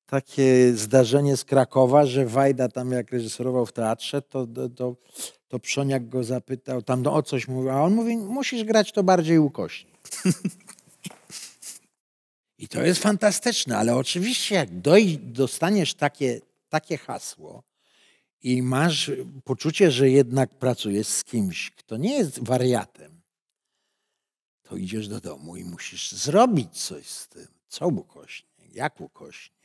takie zdarzenie z Krakowa, że Wajda tam jak reżyserował w teatrze, to, to, to, Przoniak go zapytał, tam no, o coś mówił, a on mówi, musisz grać to bardziej ukośnie. I to jest fantastyczne, ale oczywiście jak doj, dostaniesz takie, takie hasło, i masz poczucie, że jednak pracujesz z kimś, kto nie jest wariatem, to idziesz do domu i musisz zrobić coś z tym. Co ukośnie, jak ukośnie.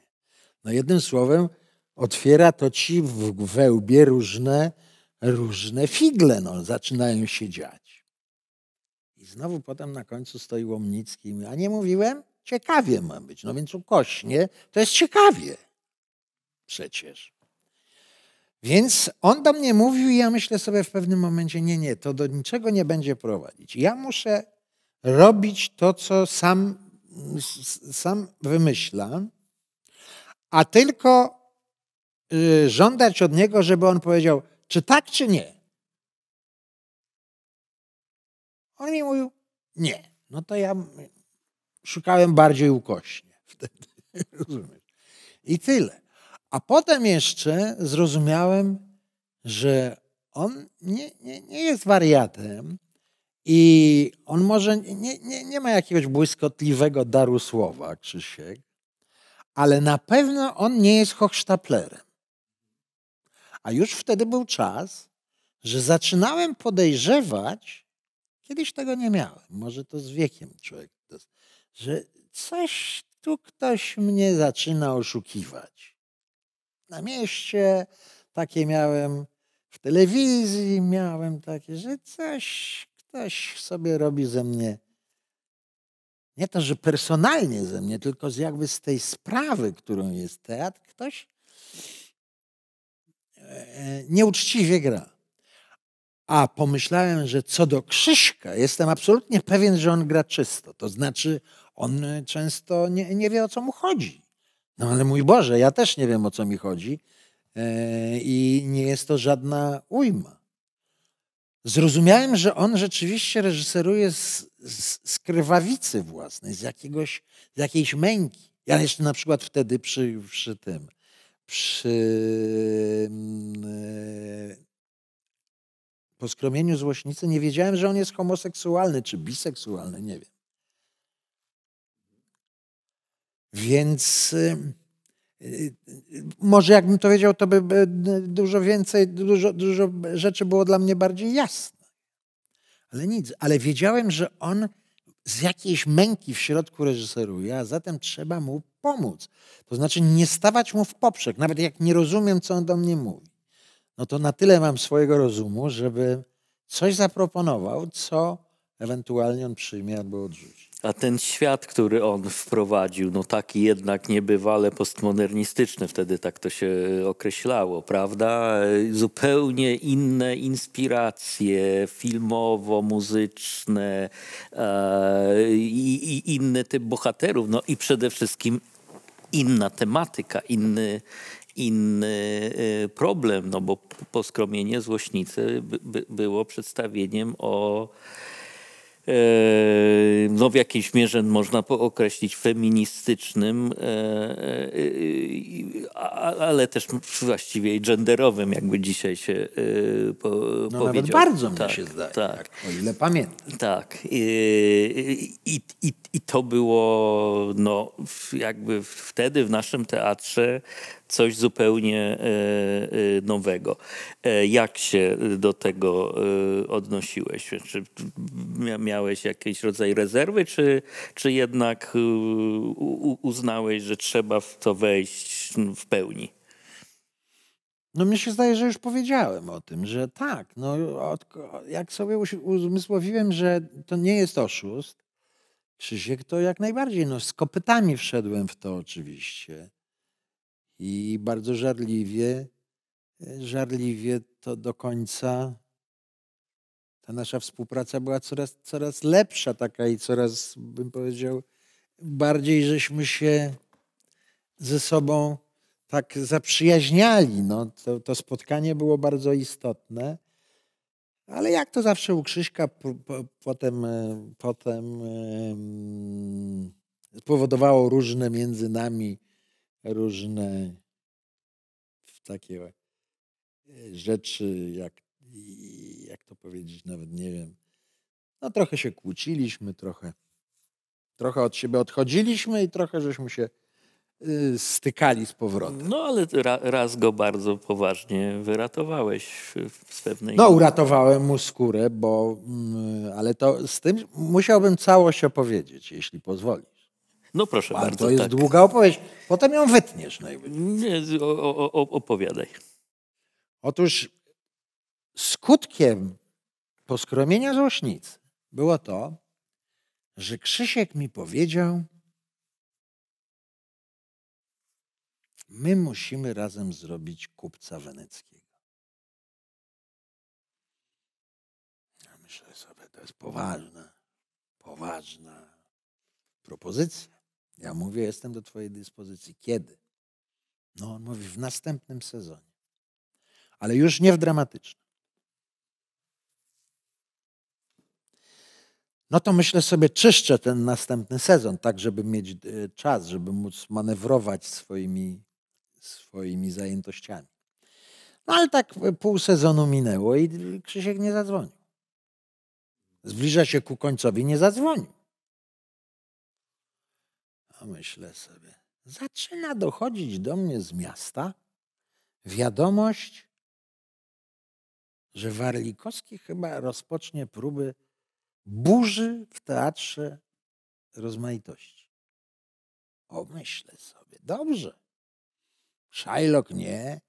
No jednym słowem, otwiera to ci w wełbie różne, różne figle, no, zaczynają się dziać. I znowu potem na końcu stoi Łomnicki i mówi, a nie mówiłem? Ciekawie ma być. No więc ukośnie to jest ciekawie. Przecież. Więc on do mnie mówił i ja myślę sobie w pewnym momencie, nie, nie, to do niczego nie będzie prowadzić. Ja muszę robić to, co sam, sam wymyślam, a tylko y, żądać od niego, żeby on powiedział, czy tak, czy nie. On mi mówił, nie. No to ja szukałem bardziej ukośnie (laughs) wtedy. Rozumiesz? I tyle. A potem jeszcze zrozumiałem, że on nie, nie, nie jest wariatem i on może nie, nie, nie ma jakiegoś błyskotliwego daru słowa, Krzysiek, ale na pewno on nie jest hochsztaplerem. A już wtedy był czas, że zaczynałem podejrzewać, kiedyś tego nie miałem, może to z wiekiem człowiek, że coś tu ktoś mnie zaczyna oszukiwać na mieście, takie miałem w telewizji, miałem takie, że coś, ktoś sobie robi ze mnie. Nie to, że personalnie ze mnie, tylko z jakby z tej sprawy, którą jest teatr, ktoś e, nieuczciwie gra. A pomyślałem, że co do Krzyśka, jestem absolutnie pewien, że on gra czysto. To znaczy, on często nie, nie wie, o co mu chodzi. No ale mój Boże, ja też nie wiem o co mi chodzi e, i nie jest to żadna ujma. Zrozumiałem, że on rzeczywiście reżyseruje z, z, z krwawicy własnej, z, jakiegoś, z jakiejś męki. Ja jeszcze na przykład wtedy przy, przy tym, przy mm, e, poskromieniu złośnicy nie wiedziałem, że on jest homoseksualny czy biseksualny, nie wiem. Więc y, y, może jakbym to wiedział, to by dużo więcej, dużo, dużo rzeczy było dla mnie bardziej jasne. Ale nic. Ale wiedziałem, że on z jakiejś męki w środku reżyseruje, a zatem trzeba mu pomóc. To znaczy nie stawać mu w poprzek, nawet jak nie rozumiem, co on do mnie mówi. No to na tyle mam swojego rozumu, żeby coś zaproponował, co ewentualnie on przyjmie albo odrzuci. A ten świat, który on wprowadził, no taki jednak niebywale postmodernistyczny, wtedy tak to się określało, prawda? Zupełnie inne inspiracje filmowo-muzyczne e, i, i inny typ bohaterów, no i przede wszystkim inna tematyka, inny, inny e, problem, no bo poskromienie złośnicy by, by było przedstawieniem o Yy, no w jakiejś mierze można określić feministycznym, yy, yy, ale też właściwie i genderowym, jakby dzisiaj się po, no powiedział. Nawet bardzo tak, mi się zdaje, tak. tak. o ile pamiętam. Tak. I, i, i, i to było no, jakby wtedy w naszym teatrze coś zupełnie e, e, nowego. E, jak się do tego odnosiłeś? Czy miałeś jakiś rodzaj rezerwy, czy, czy jednak uznałeś, że trzeba w to wejść w pełni? No mi się zdaje, że już powiedziałem o tym, że tak, no, od, jak sobie uzmysłowiłem, że to nie jest oszust, Krzysiek, to jak najbardziej, no z kopytami wszedłem w to oczywiście i bardzo żarliwie, żarliwie to do końca ta nasza współpraca była coraz, coraz lepsza taka i coraz, bym powiedział, bardziej żeśmy się ze sobą tak zaprzyjaźniali. No, to, to spotkanie było bardzo istotne. Ale jak to zawsze u Krzyśka, po, po, potem, e, potem yy, spowodowało różne między nami różne takie e, rzeczy, jak, jak to powiedzieć, nawet nie wiem. No trochę się kłóciliśmy, trochę, trochę od siebie odchodziliśmy i trochę żeśmy się y, stykali z powrotem. No ale ra, raz go bardzo poważnie wyratowałeś w pewnej... No uratowałem mu skórę, bo... Mm, ale to z tym musiałbym całość opowiedzieć, jeśli pozwoli. No proszę bardzo. bardzo. To jest tak. długa opowieść. Potem ją wytniesz najwyżej. Nie, o, o, opowiadaj. Otóż skutkiem poskromienia z było to, że Krzysiek mi powiedział, my musimy razem zrobić kupca weneckiego. Ja myślę sobie, to jest poważna, poważna propozycja. Ja mówię, jestem do Twojej dyspozycji. Kiedy? No, on mówi, w następnym sezonie. Ale już nie w dramatycznym. No to myślę sobie, czyszczę ten następny sezon, tak, żeby mieć e, czas, żeby móc manewrować swoimi, swoimi zajętościami. No ale tak e, pół sezonu minęło i Krzysiek nie zadzwonił. Zbliża się ku końcowi, nie zadzwonił myślę sobie, zaczyna dochodzić do mnie z miasta wiadomość, że Warlikowski chyba rozpocznie próby burzy w teatrze rozmaitości. O, myślę sobie, dobrze. Shylock nie,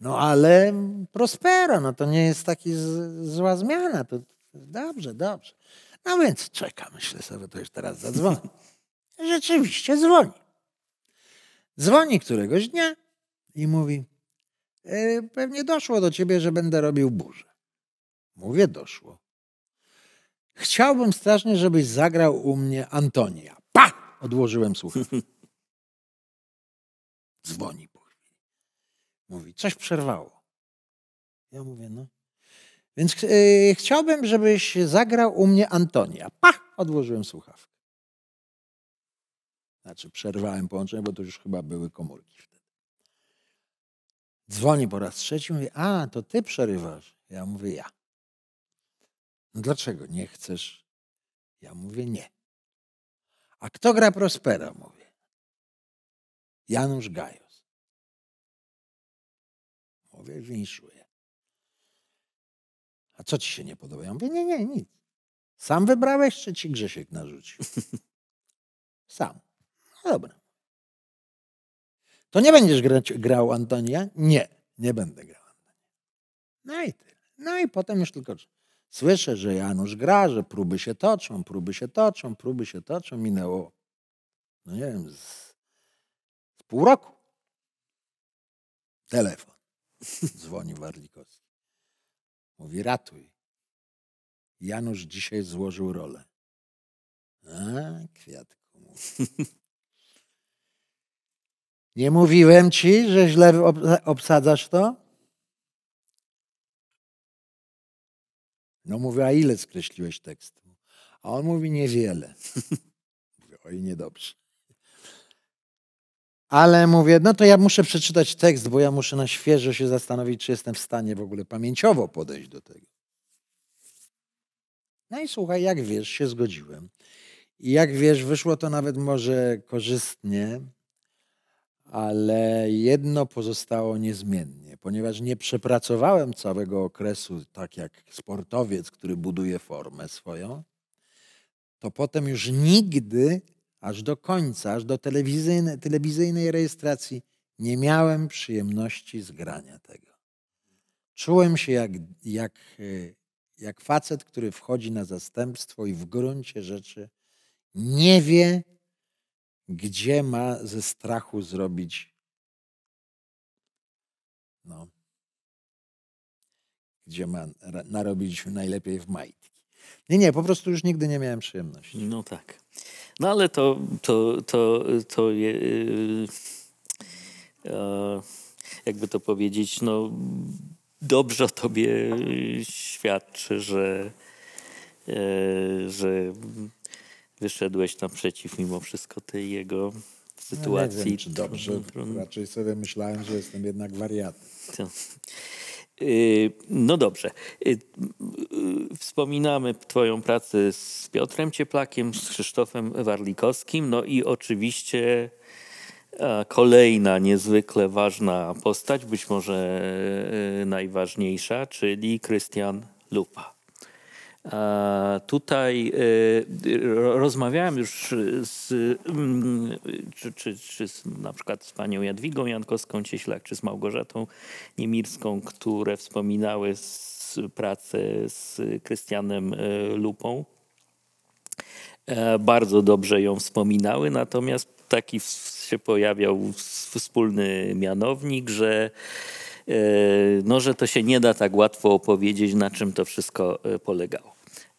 no ale Prospero, no to nie jest taki zła zmiana, to dobrze, dobrze. No więc czekam, myślę sobie, to już teraz zadzwonię. (laughs) Rzeczywiście dzwoni. Dzwoni któregoś dnia i mówi: e, Pewnie doszło do ciebie, że będę robił burzę. Mówię: Doszło. Chciałbym strasznie, żebyś zagrał u mnie Antonia. Pa! Odłożyłem słuchawki. (laughs) Dzwoni po chwili. Mówi: Coś przerwało. Ja mówię: No. Więc yy, chciałbym, żebyś zagrał u mnie Antonia. Pa! Odłożyłem słuchawki. Znaczy przerwałem połączenie, bo to już chyba były komórki wtedy. Dzwoni po raz trzeci, mówi, a to ty przerywasz. Ja mówię, ja. No dlaczego nie chcesz? Ja mówię, nie. A kto gra Prospera? Mówię. Janusz Gajos. Mówię, winszuję. A co ci się nie podoba? Ja mówię, nie, nie, nic. Sam wybrałeś, czy ci Grzesiek narzucił? (laughs) Sam. No dobra. To nie będziesz grać, grał Antonia? Nie, nie będę grał Antonia. No i tyle. No i potem już tylko słyszę, że Janusz gra, że próby się toczą, próby się toczą, próby się toczą. Minęło, no nie wiem, z, z pół roku. Telefon. (laughs) Dzwoni Warlikowski. Mówi, ratuj. Janusz dzisiaj złożył rolę. A, kwiatku. Mówi. (laughs) Nie mówiłem ci, że źle obsadzasz to? No mówię, a ile skreśliłeś tekstu? A on mówi, niewiele. (laughs) mówię, oj, niedobrze. Ale mówię, no to ja muszę przeczytać tekst, bo ja muszę na świeżo się zastanowić, czy jestem w stanie w ogóle pamięciowo podejść do tego. No i słuchaj, jak wiesz, się zgodziłem. I jak wiesz, wyszło to nawet może korzystnie, ale jedno pozostało niezmiennie, ponieważ nie przepracowałem całego okresu tak jak sportowiec, który buduje formę swoją, to potem już nigdy, aż do końca, aż do telewizyjnej, telewizyjnej rejestracji, nie miałem przyjemności zgrania tego. Czułem się jak, jak, e, jak facet, który wchodzi na zastępstwo i w gruncie rzeczy nie wie, gdzie ma ze strachu zrobić. No, gdzie ma narobić najlepiej w majtki. Nie, nie, po prostu już nigdy nie miałem przyjemności. No tak. No ale to, to, to, to je, e, e, jakby to powiedzieć, no dobrze o tobie świadczy, że, e, że wyszedłeś naprzeciw mimo wszystko tej jego sytuacji. No, nie wiem, czy dobrze, raczej sobie myślałem, że jestem jednak wariatem. Y, no dobrze. Y, y, wspominamy Twoją pracę z Piotrem Cieplakiem, z Krzysztofem Warlikowskim, no i oczywiście kolejna niezwykle ważna postać, być może najważniejsza, czyli Krystian Lupa. Tutaj y, rozmawiałem już z, mm, czy, czy, czy z, na przykład z panią Jadwigą Jankowską-Cieślak, czy z Małgorzatą Niemirską, które wspominały z pracę z Krystianem y, Lupą. E, bardzo dobrze ją wspominały, natomiast taki się pojawiał wspólny mianownik, że e, no, że to się nie da tak łatwo opowiedzieć, na czym to wszystko e, polegało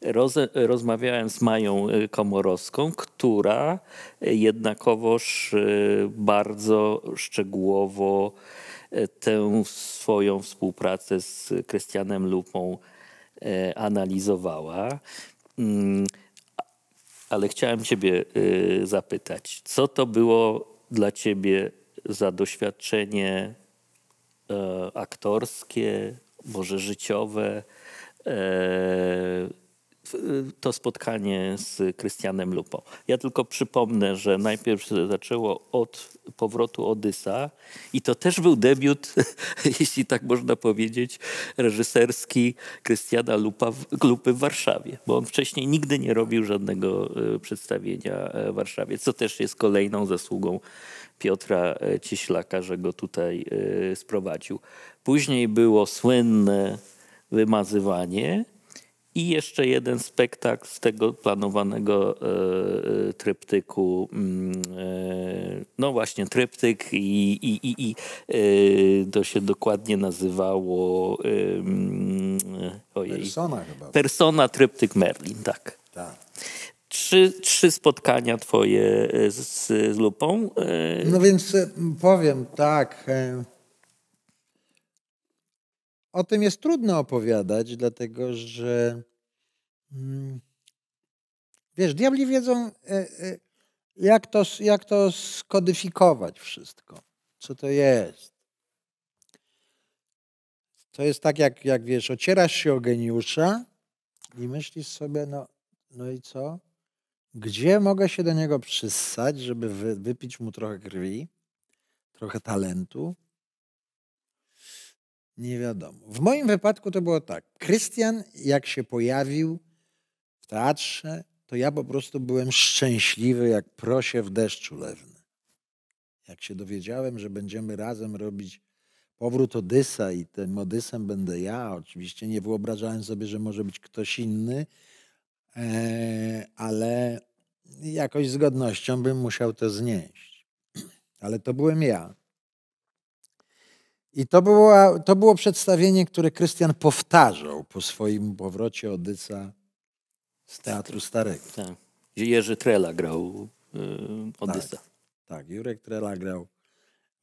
roz, rozmawiałem z Mają y, Komorowską, która y, jednakowoż y, bardzo szczegółowo tę swoją współpracę z Krystianem Lupą analizowała. Mm, ale chciałem Ciebie zapytać, co to było dla Ciebie za doświadczenie aktorskie, może życiowe? to spotkanie z Krystianem Lupą. Ja tylko przypomnę, że najpierw zaczęło od powrotu Odysa i to też był debiut, (laughs) jeśli tak można powiedzieć, reżyserski Krystiana Lupa, Lupy w Warszawie, bo on wcześniej nigdy nie robił żadnego e, przedstawienia e, w Warszawie, co też jest kolejną zasługą Piotra e, Cieślaka, że go tutaj sprowadził. Później było słynne wymazywanie, i jeszcze jeden spektakl z tego planowanego e, e, tryptyku. Mm, e, no właśnie, tryptyk i, i, i, i to się dokładnie nazywało ojej, Persona chyba. Persona Tryptyk Merlin, tak. tak. Trzy, trzy spotkania twoje z, z Lupą. No więc powiem tak, o tym jest trudno opowiadać, dlatego że mm, wiesz, diabli wiedzą, e, e, jak to, jak to skodyfikować wszystko, co to jest. To jest tak, jak, jak wiesz, ocierasz się o geniusza i myślisz sobie, no, no i co? Gdzie mogę się do niego przyssać, żeby wypić mu trochę krwi, trochę talentu, nie wiadomo. W moim wypadku to było tak. Krystian, jak się pojawił w teatrze, to ja po prostu byłem szczęśliwy jak prosie w deszczu lewny. Jak się dowiedziałem, że będziemy razem robić powrót Odysa i tym Odysem będę ja, oczywiście nie wyobrażałem sobie, że może być ktoś inny, e, ale jakoś z godnością bym musiał to znieść. (clears throat) Ale to byłem ja. I to, było to było przedstawienie, które Krystian powtarzał po swoim powrocie Odyca z Teatru Starego. Tak. Jerzy Trela grał y, Odysa. Tak, tak, Jurek Trela grał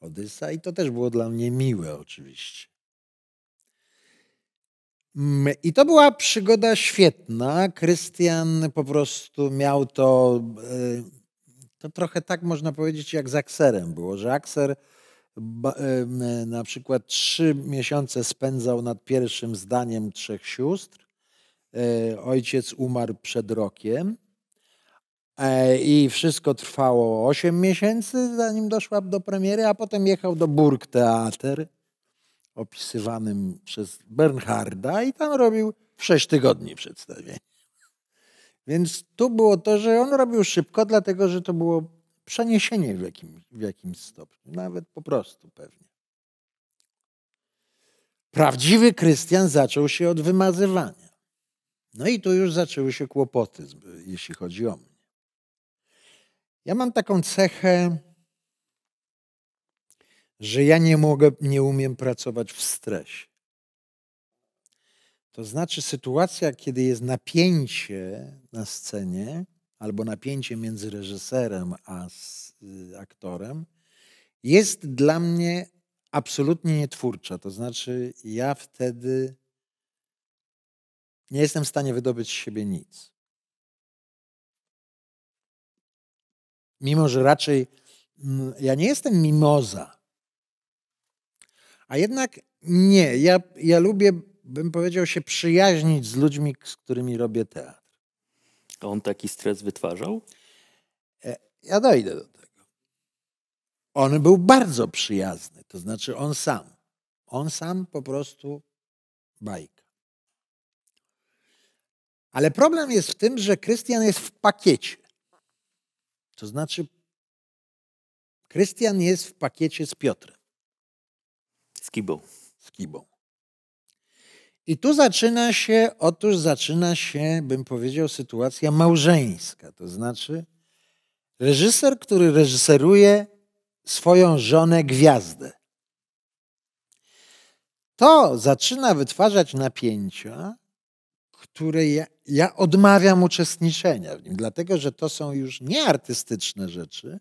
Odysa i to też było dla mnie miłe oczywiście. Mm, I to była przygoda świetna. Krystian po prostu miał to, y, to trochę tak można powiedzieć jak z Akserem było, że Akser na przykład trzy miesiące spędzał nad pierwszym zdaniem trzech sióstr. E, ojciec umarł przed rokiem. E, I wszystko trwało 8 miesięcy, zanim doszła do premiery, a potem jechał do Burgtheater, opisywanym przez Bernharda, i tam robił w 6 tygodni przedstawienie. Więc tu było to, że on robił szybko, dlatego że to było przeniesienie w, jakim, w jakimś stopniu, nawet po prostu pewnie. Prawdziwy Krystian zaczął się od wymazywania. No i tu już zaczęły się kłopoty, jeśli chodzi o mnie. Ja mam taką cechę, że ja nie mogę, nie umiem pracować w stresie. To znaczy sytuacja, kiedy jest napięcie na scenie, albo napięcie między reżyserem a y, aktorem, jest dla mnie absolutnie nietwórcza. To znaczy, ja wtedy nie jestem w stanie wydobyć z siebie nic. Mimo, że raczej mm, ja nie jestem mimoza. A jednak nie, ja, ja lubię, bym powiedział, się przyjaźnić z ludźmi, z którymi robię teatr. On taki stres wytwarzał? E, ja dojdę do tego. On był bardzo przyjazny, to znaczy on sam. On sam po prostu bajka. Ale problem jest w tym, że Krystian jest w pakiecie. To znaczy, Krystian jest w pakiecie z Piotrem. Z Kibą. Z Kibą. I tu zaczyna się, otóż zaczyna się, bym powiedział, sytuacja małżeńska. To znaczy, reżyser, który reżyseruje swoją żonę gwiazdę. To zaczyna wytwarzać napięcia, które ja, ja odmawiam uczestniczenia w nim, dlatego że to są już nie artystyczne rzeczy,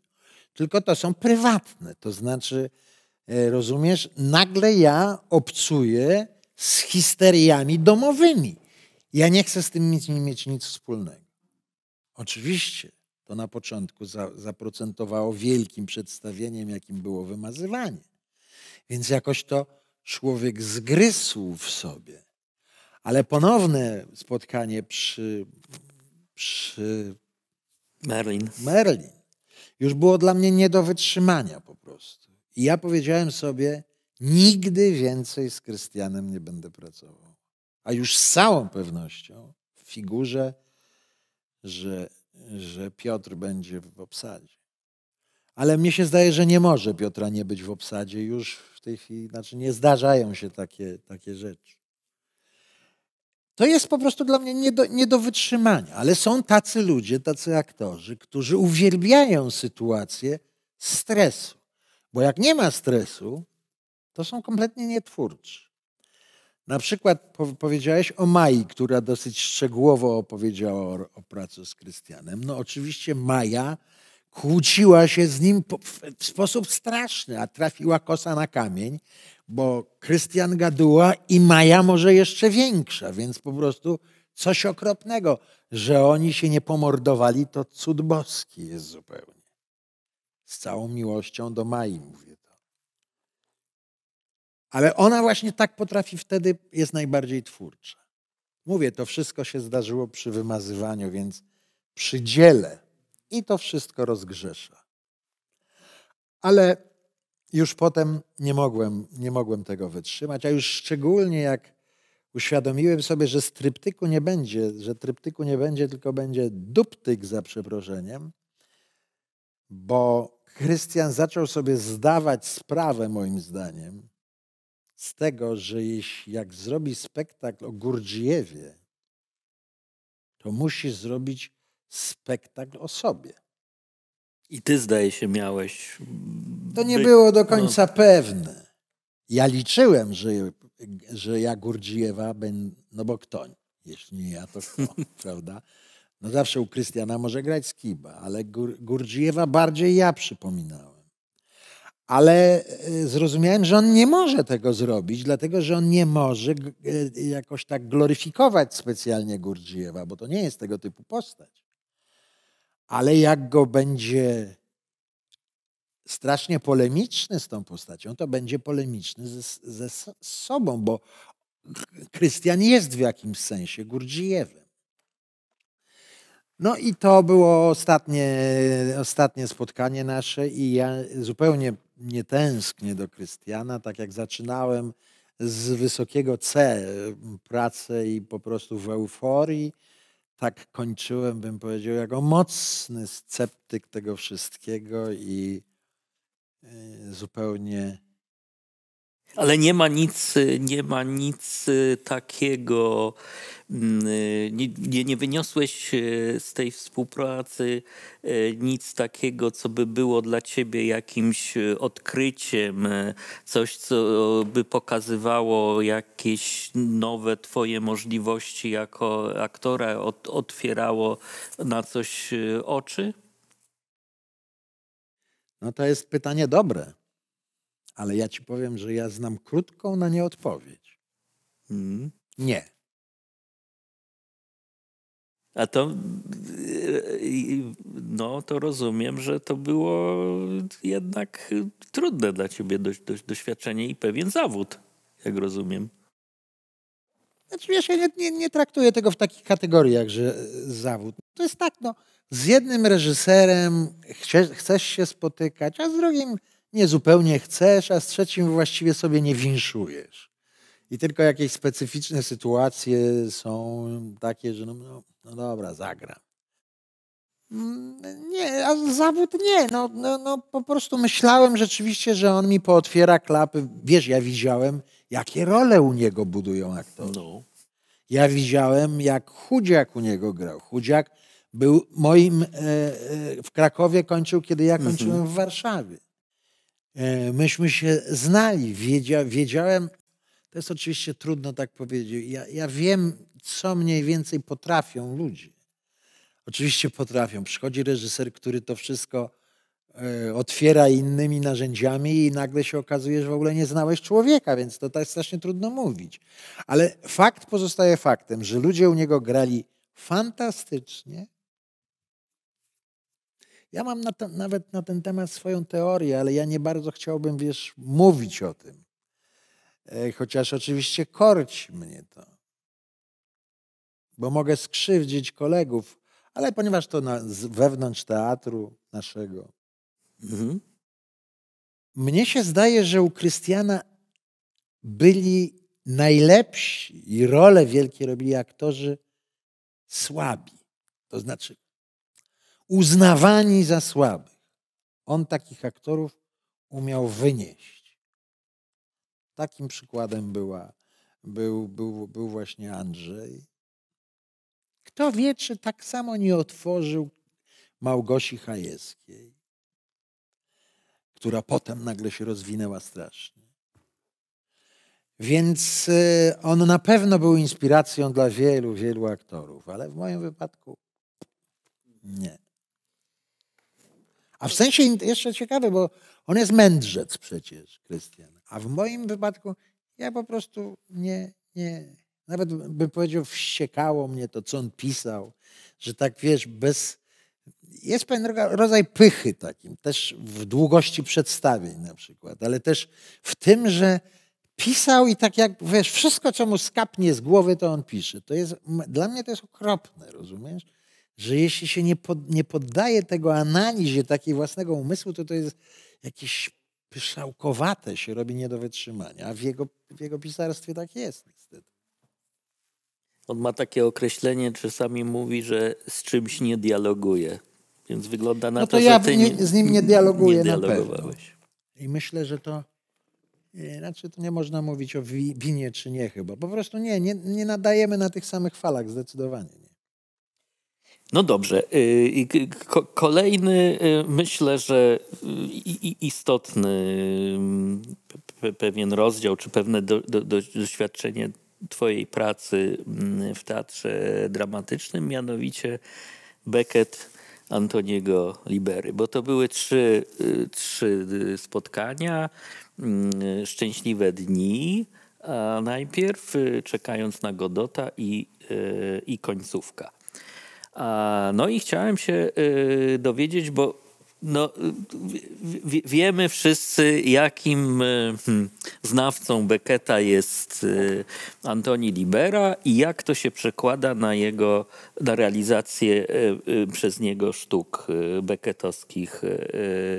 tylko to są prywatne. To znaczy, e, rozumiesz, nagle ja obcuję z histeriami domowymi. Ja nie chcę z tym nic, nie mieć nic wspólnego. Oczywiście to na początku za, zaprocentowało wielkim przedstawieniem, jakim było wymazywanie. Więc jakoś to człowiek zgryzł w sobie. Ale ponowne spotkanie przy, przy Merlin. Merlin już było dla mnie nie do wytrzymania po prostu. I ja powiedziałem sobie, Nigdy więcej z Krystianem nie będę pracował. A już z całą pewnością w figurze, że, że Piotr będzie w obsadzie. Ale mnie się zdaje, że nie może Piotra nie być w obsadzie już w tej chwili, znaczy nie zdarzają się takie, takie rzeczy. To jest po prostu dla mnie nie do, nie do wytrzymania, ale są tacy ludzie, tacy aktorzy, którzy uwielbiają sytuację stresu. Bo jak nie ma stresu, to są kompletnie nietwórczy. Na przykład powiedziałeś o Mai, która dosyć szczegółowo opowiedziała o, o pracy z Krystianem. No oczywiście Maja kłóciła się z nim w sposób straszny, a trafiła kosa na kamień, bo Krystian gaduła i Maja może jeszcze większa, więc po prostu coś okropnego. Że oni się nie pomordowali, to cud boski jest zupełnie. Z całą miłością do Mai mówię ale ona właśnie tak potrafi wtedy, jest najbardziej twórcza. Mówię, to wszystko się zdarzyło przy wymazywaniu, więc przy dziele i to wszystko rozgrzesza. Ale już potem nie mogłem, nie mogłem tego wytrzymać, a już szczególnie jak uświadomiłem sobie, że z tryptyku nie będzie, że tryptyku nie będzie, tylko będzie duptyk za przeproszeniem, bo Chrystian zaczął sobie zdawać sprawę, moim zdaniem, z tego, że jeśli, jak zrobi spektakl o Gurdżijewie, to musi zrobić spektakl o sobie. I ty, zdaje się, miałeś. To nie było do no końca no. pewne. Ja liczyłem, że, że ja Gurdzijewa będę, no bo kto? Jeśli nie ja, to kto, (laughs) prawda? No zawsze u Krystiana może grać Skiba, ale Gur, Gurdzijewa bardziej ja przypominałem ale e, zrozumiałem, że on nie może tego zrobić, dlatego że on nie może e, jakoś tak gloryfikować specjalnie Gurdżijewa, bo to nie jest tego typu postać. Ale jak go będzie strasznie polemiczny z tą postacią, to będzie polemiczny ze, ze sobą, bo Krystian jest w jakimś sensie Gurdżijewem. No i to było ostatnie, ostatnie spotkanie nasze i ja zupełnie nie tęsknię do Krystiana, tak jak zaczynałem z wysokiego C pracę i po prostu w euforii, tak kończyłem, bym powiedział, jako mocny sceptyk tego wszystkiego i e, zupełnie ale nie ma nic, nie ma nic y, takiego, mm, y, nie, nie wyniosłeś y, z tej współpracy nic takiego, co by było dla ciebie jakimś odkryciem, coś, co by pokazywało jakieś nowe twoje możliwości jako aktora, otwierało na coś oczy? No to jest pytanie dobre. Ale ja ci powiem, że ja znam krótką na nie odpowiedź. Mm. Nie. A to, no to rozumiem, że to było jednak trudne dla ciebie do, do, doświadczenie i pewien zawód, jak rozumiem. Znaczy wiesz, ja nie, nie, nie traktuję tego w takich kategoriach, że zawód. To jest tak, no, z jednym reżyserem chcesz, chcesz się spotykać, a z drugim nie zupełnie chcesz, a z trzecim właściwie sobie nie winszujesz. I tylko jakieś specyficzne sytuacje są takie, że no, no, no dobra, zagram. Mm, nie, a zawód nie. No, no, no, po prostu myślałem rzeczywiście, że on mi pootwiera klapy. Wiesz, ja widziałem, jakie role u niego budują aktorzy. No. Ja widziałem, jak Chudziak u niego grał. Chudziak był moim, e, e, w Krakowie kończył, kiedy ja mhm. kończyłem w Warszawie. E, myśmy się znali, wiedzia, wiedziałem, to jest oczywiście trudno tak powiedzieć, ja, ja wiem, co mniej więcej potrafią ludzie. Oczywiście potrafią. Przychodzi reżyser, który to wszystko e, otwiera innymi narzędziami i nagle się okazuje, że w ogóle nie znałeś człowieka, więc to tak strasznie trudno mówić. Ale fakt pozostaje faktem, że ludzie u niego grali fantastycznie, ja mam na nawet na ten temat swoją teorię, ale ja nie bardzo chciałbym, wiesz, mówić o tym. E, chociaż oczywiście korci mnie to. Bo mogę skrzywdzić kolegów, ale ponieważ to na, z wewnątrz teatru naszego. Mhm. Mnie się zdaje, że u Krystiana byli najlepsi i role wielkie robili aktorzy słabi. To znaczy uznawani za słabych. On takich aktorów umiał wynieść. Takim przykładem była, był, był, był właśnie Andrzej. Kto wie, czy tak samo nie otworzył Małgosi Hajewskiej, która potem nagle się rozwinęła strasznie. Więc y, on na pewno był inspiracją dla wielu, wielu aktorów, ale w moim wypadku nie. A w sensie jeszcze ciekawe, bo on jest mędrzec przecież, Krystian. A w moim wypadku ja po prostu nie, nie, nawet bym powiedział, wściekało mnie to, co on pisał, że tak wiesz, bez. Jest pewien rodzaj pychy takim, też w długości przedstawień na przykład, ale też w tym, że pisał i tak jak, wiesz, wszystko, co mu skapnie z głowy, to on pisze. To jest, dla mnie to jest okropne, rozumiesz? że jeśli się nie, pod, nie poddaje tego analizie takiej własnego umysłu, to to jest jakieś pyszałkowate się robi nie do wytrzymania. A w jego, w jego pisarstwie tak jest niestety. On ma takie określenie, czasami mówi, że z czymś nie dialoguje. Więc wygląda na no to, to ja że ty nie, z nim nie dialoguję nie dialogowałeś. I myślę, że to e, znaczy to nie można mówić o winie czy nie chyba. Po prostu nie, nie, nie nadajemy na tych samych falach zdecydowanie. Nie. No dobrze. Y, kolejny, y, myślę, że y, istotny pewien rozdział, czy pewne doświadczenie Twojej pracy mm, w teatrze dramatycznym, mianowicie Beckett Antoniego Libery, bo to były trzy, trzy spotkania, mm, szczęśliwe dni. najpierw czekając na Godota i, i końcówka. No i chciałem się y, dowiedzieć, bo no, wiemy wszyscy, jakim y, hmm, znawcą Becketa jest y, Antoni Libera i jak to się przekłada na jego, na realizację przez niego sztuk beketowskich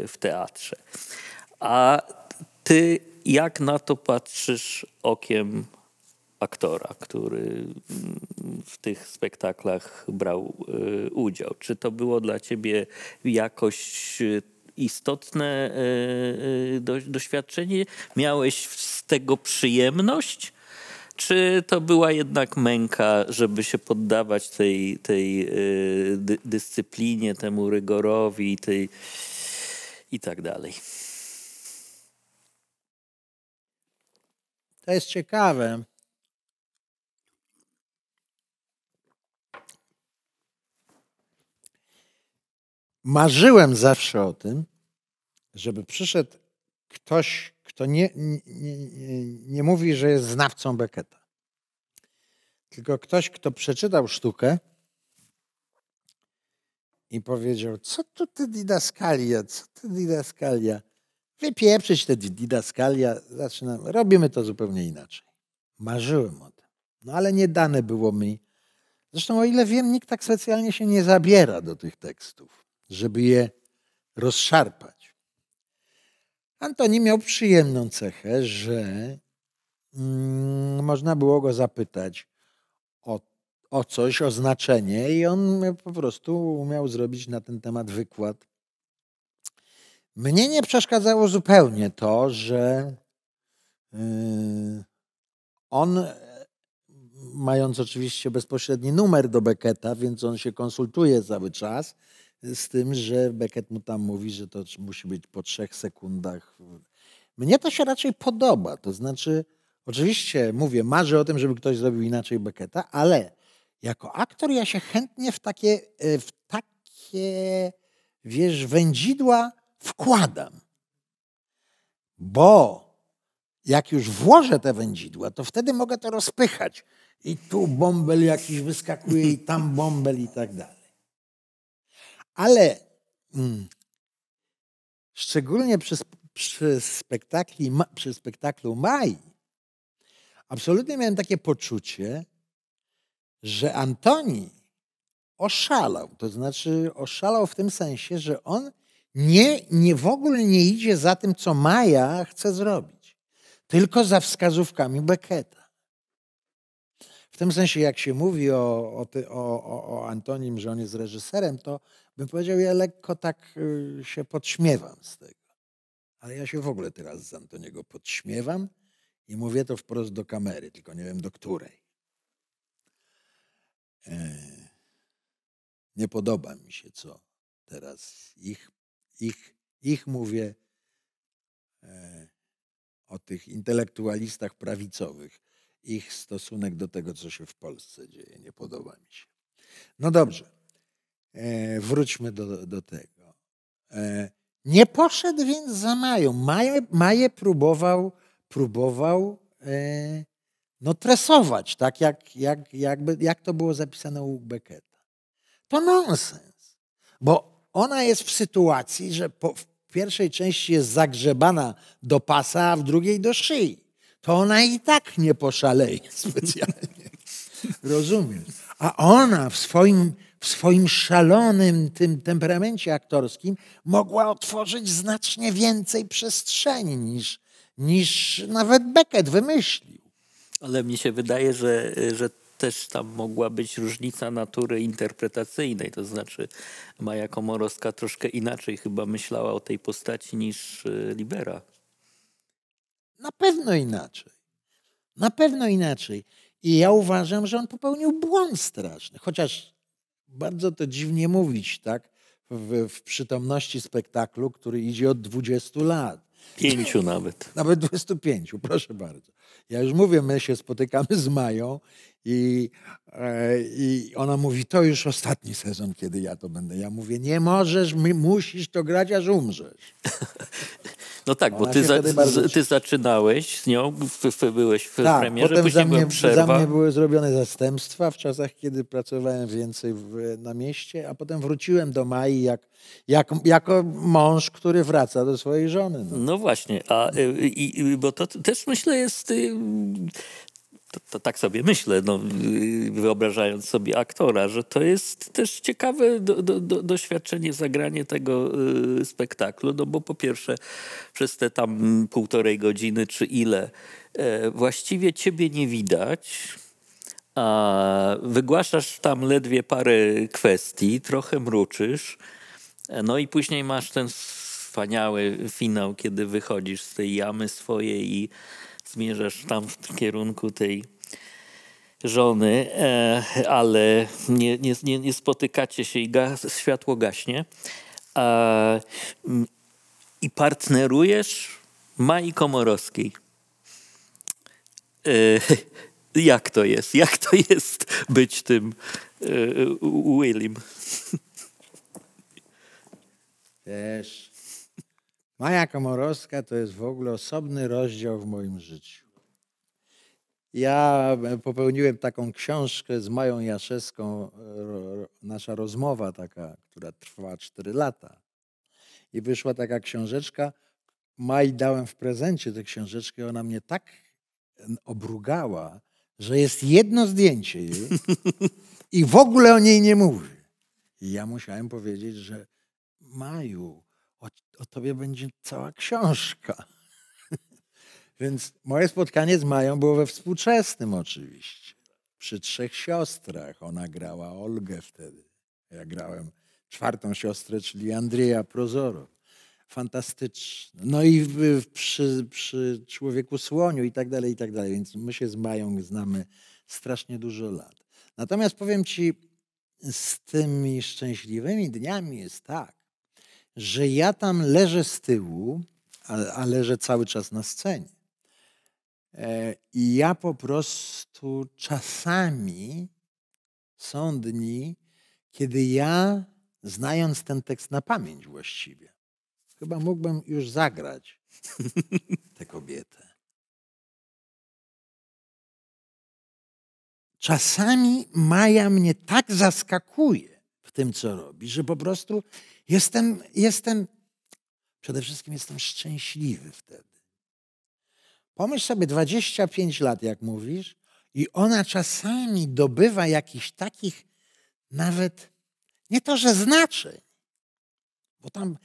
w teatrze. A ty jak na to patrzysz okiem aktora, który mm, w tych spektaklach brał y, udział. Czy to było dla ciebie jakoś y, istotne y, doświadczenie? Miałeś z tego przyjemność? Czy to była jednak męka, żeby się poddawać tej, tej dy, dyscyplinie, temu rygorowi tej, i tak dalej? To jest ciekawe. marzyłem zawsze o tym, żeby przyszedł ktoś, kto nie, nie, nie mówi, że jest znawcą Becketa, tylko ktoś, kto przeczytał sztukę i powiedział, co to ty didaskalia, co ty didaskalia, wypieprzyć te didaskalia, zaczynam, robimy to zupełnie inaczej. Marzyłem o tym, no ale nie dane było mi, Zresztą, o ile wiem, nikt tak specjalnie się nie zabiera do tych tekstów żeby je rozszarpać. Antoni miał przyjemną cechę, że mm, można było go zapytać o, o coś, o znaczenie, i on po prostu umiał zrobić na ten temat wykład. Mnie nie przeszkadzało zupełnie to, że y, on mając oczywiście bezpośredni numer do Becketa, więc on się konsultuje cały czas z tym, że Beckett mu tam mówi, że to musi być po trzech sekundach. Mnie to się raczej podoba. To znaczy, oczywiście mówię, marzę o tym, żeby ktoś zrobił inaczej Becketa, ale jako aktor ja się chętnie w takie, e, w takie wiesz, wędzidła wkładam. Bo jak już włożę te wędzidła, to wtedy mogę to rozpychać. I tu bąbel jakiś wyskakuje, i tam bąbel i tak dalej. Ale mm, szczególnie przy, przy, spektakli, przy spektaklu Maj, absolutnie miałem takie poczucie, że Antoni oszalał. To znaczy oszalał w tym sensie, że on nie, nie w ogóle nie idzie za tym, co Maja chce zrobić, tylko za wskazówkami Becketa. W tym sensie, jak się mówi o, o, o, o, Antonim, że on jest reżyserem, to bym powiedział, ja lekko tak y, się podśmiewam z tego. Ale ja się w ogóle teraz z Antoniego podśmiewam i mówię to wprost do kamery, tylko nie wiem do której. E, nie podoba mi się, co teraz ich, ich, ich mówię e, o tych intelektualistach prawicowych, ich stosunek do tego, co się w Polsce dzieje. Nie podoba mi się. No dobrze. E, wróćmy do, do tego. E, nie poszedł więc za Mają. Maję, Maję próbował, próbował e, no, tresować, tak jak, jak, jakby, jak to było zapisane u Becketa. To nonsens, bo ona jest w sytuacji, że po, w pierwszej części jest zagrzebana do pasa, a w drugiej do szyi. To ona i tak nie poszaleje (laughs) specjalnie. Rozumiesz? A ona w swoim w swoim szalonym tym temperamencie aktorskim mogła otworzyć znacznie więcej przestrzeni niż, niż nawet Beckett wymyślił. Ale mi się wydaje, że, że też tam mogła być różnica natury interpretacyjnej, to znaczy Maja Komorowska troszkę inaczej chyba myślała o tej postaci niż e, Libera. Na pewno inaczej. Na pewno inaczej. I ja uważam, że on popełnił błąd straszny, chociaż bardzo to dziwnie mówić, tak? W, w przytomności spektaklu, który idzie od 20 lat. Pięciu nawet. Nawet 25, proszę bardzo. Ja już mówię, my się spotykamy z Mają i, e, I ona mówi, to już ostatni sezon, kiedy ja to będę. Ja mówię, nie możesz, musisz to grać, aż umrzesz. (laughs) No tak, bo ty, za, z, ty zaczynałeś z nią, byłeś w tak, premierze, potem później za mnie, przerwa. Za mnie były zrobione zastępstwa w czasach, kiedy pracowałem więcej w, na mieście, a potem wróciłem do Mai jak, jak, jako mąż, który wraca do swojej żony. No, no właśnie, a, y, y, i, bo to też myślę jest y, to, to, tak sobie myślę, no, y, wyobrażając sobie aktora, że to jest też ciekawe do, do, do, doświadczenie, zagranie tego y, spektaklu, no bo po pierwsze przez te tam półtorej godziny czy ile e, właściwie ciebie nie widać, a wygłaszasz tam ledwie parę kwestii, trochę mruczysz, e, no i później masz ten wspaniały finał, kiedy wychodzisz z tej jamy swojej i zmierzasz tam w kierunku tej żony, e, ale nie, nie, nie, nie spotykacie się i gaz, światło gaśnie. Mm, I partnerujesz Mai Komorowskiej. E, (laughs) jak to jest? Jak to jest być tym e, Willim? Też Maja Komorowska to jest w ogóle osobny rozdział w moim życiu. Ja popełniłem taką książkę z Mają Jaszewską, nasza rozmowa taka, która trwała 4 lata. I wyszła taka książeczka. Maj dałem w prezencie tę książeczkę ona mnie tak obrugała, że jest jedno zdjęcie jej (laughs) i w ogóle o niej nie mówi. I ja musiałem powiedzieć, że Maju, o tobie będzie cała książka. (laughs) Więc moje spotkanie z Mają było we współczesnym oczywiście. Przy trzech siostrach. Ona grała Olgę wtedy. Ja grałem czwartą siostrę, czyli Andrzeja Prozorow. Fantastyczne. No i przy, przy Człowieku Słoniu i tak dalej, i tak dalej. Więc my się z Mają znamy strasznie dużo lat. Natomiast powiem ci, z tymi szczęśliwymi dniami jest tak, że ja tam leżę z tyłu, a, a leżę cały czas na scenie. E, I ja po prostu czasami są dni, kiedy ja, znając ten tekst na pamięć właściwie, chyba mógłbym już zagrać (laughs) tę kobietę. Czasami Maja mnie tak zaskakuje w tym, co robi, że po prostu Jestem, jestem, przede wszystkim jestem szczęśliwy wtedy. Pomyśl sobie 25 lat, jak mówisz, i ona czasami dobywa jakichś takich nawet nie to, że znaczeń, bo tam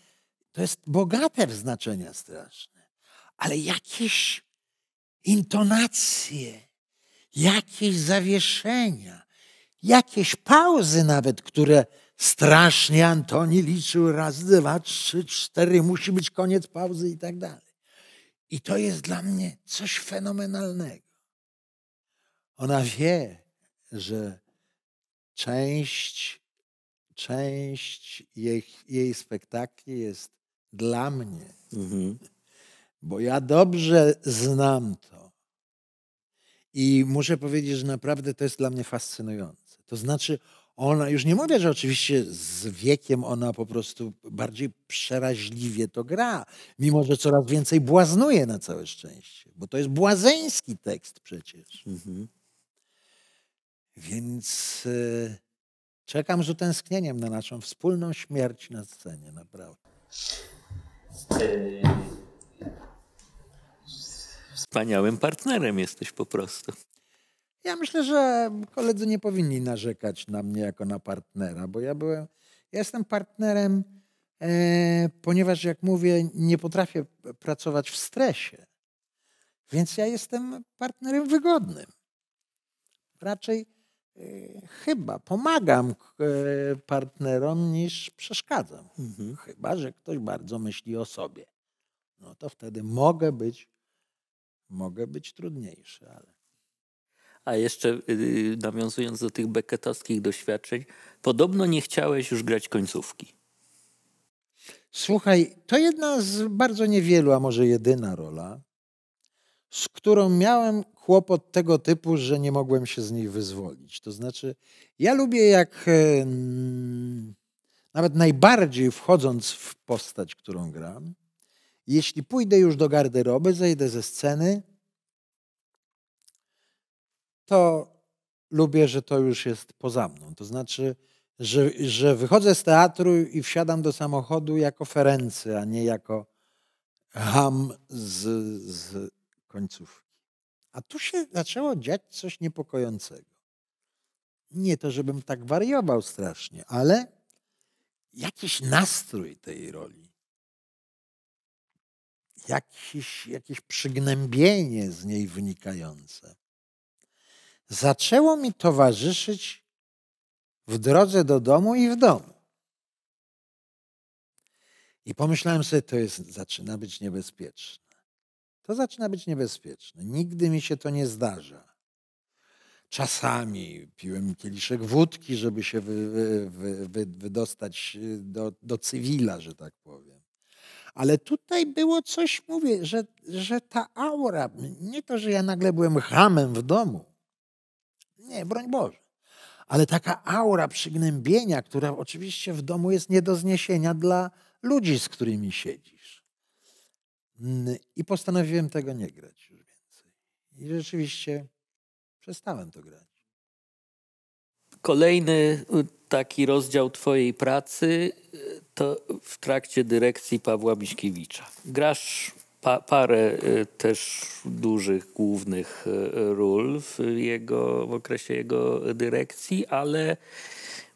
to jest bogate w znaczenia straszne, ale jakieś intonacje, jakieś zawieszenia, jakieś pauzy nawet, które strasznie Antoni liczył raz, dwa, trzy, cztery, musi być koniec pauzy i tak dalej. I to jest dla mnie coś fenomenalnego. Ona wie, że część, część jej, jej spektakli jest dla mnie. Mhm. Bo ja dobrze znam to. I muszę powiedzieć, że naprawdę to jest dla mnie fascynujące. To znaczy, ona już nie mówię, że oczywiście z wiekiem ona po prostu bardziej przeraźliwie to gra, mimo że coraz więcej błaznuje na całe szczęście, bo to jest błazeński tekst przecież. Mhm. Więc yy, czekam z utęsknieniem na naszą wspólną śmierć na scenie, naprawdę. Wspaniałym partnerem jesteś po prostu. Ja myślę, że koledzy nie powinni narzekać na mnie jako na partnera, bo ja byłem, jestem partnerem, e, ponieważ jak mówię, nie potrafię pracować w stresie. Więc ja jestem partnerem wygodnym. Raczej e, chyba pomagam e, partnerom niż przeszkadzam. Mhm. Chyba, że ktoś bardzo myśli o sobie. No to wtedy mogę być, mogę być trudniejszy, ale. A jeszcze y, nawiązując do tych beketowskich doświadczeń, podobno nie chciałeś już grać końcówki. Słuchaj, to jedna z bardzo niewielu, a może jedyna rola, z którą miałem kłopot tego typu, że nie mogłem się z niej wyzwolić. To znaczy, ja lubię jak e, nawet najbardziej wchodząc w postać, którą gram, jeśli pójdę już do garderoby, zejdę ze sceny, to lubię, że to już jest poza mną. To znaczy, że, że wychodzę z teatru i wsiadam do samochodu jako ferency, a nie jako ham z, z końcówki. A tu się zaczęło dziać coś niepokojącego. Nie to, żebym tak wariował strasznie, ale jakiś nastrój tej roli. Jakiś, jakieś przygnębienie z niej wynikające zaczęło mi towarzyszyć w drodze do domu i w domu. I pomyślałem sobie, to jest, zaczyna być niebezpieczne. To zaczyna być niebezpieczne. Nigdy mi się to nie zdarza. Czasami piłem kieliszek wódki, żeby się wy, wy, wy, wydostać y, do, do cywila, że tak powiem. Ale tutaj było coś, mówię, że, że ta aura, nie to, że ja nagle byłem hamem w domu, nie, broń Boże. Ale taka aura przygnębienia, która oczywiście w domu jest nie do zniesienia dla ludzi, z którymi siedzisz. Mm, I postanowiłem tego nie grać już więcej. I rzeczywiście przestałem to grać. Kolejny y, taki rozdział Twojej pracy y, to w trakcie dyrekcji Pawła Miśkiewicza. Grasz pa, parę y, też dużych, głównych y, ról w, jego, w okresie jego dyrekcji, ale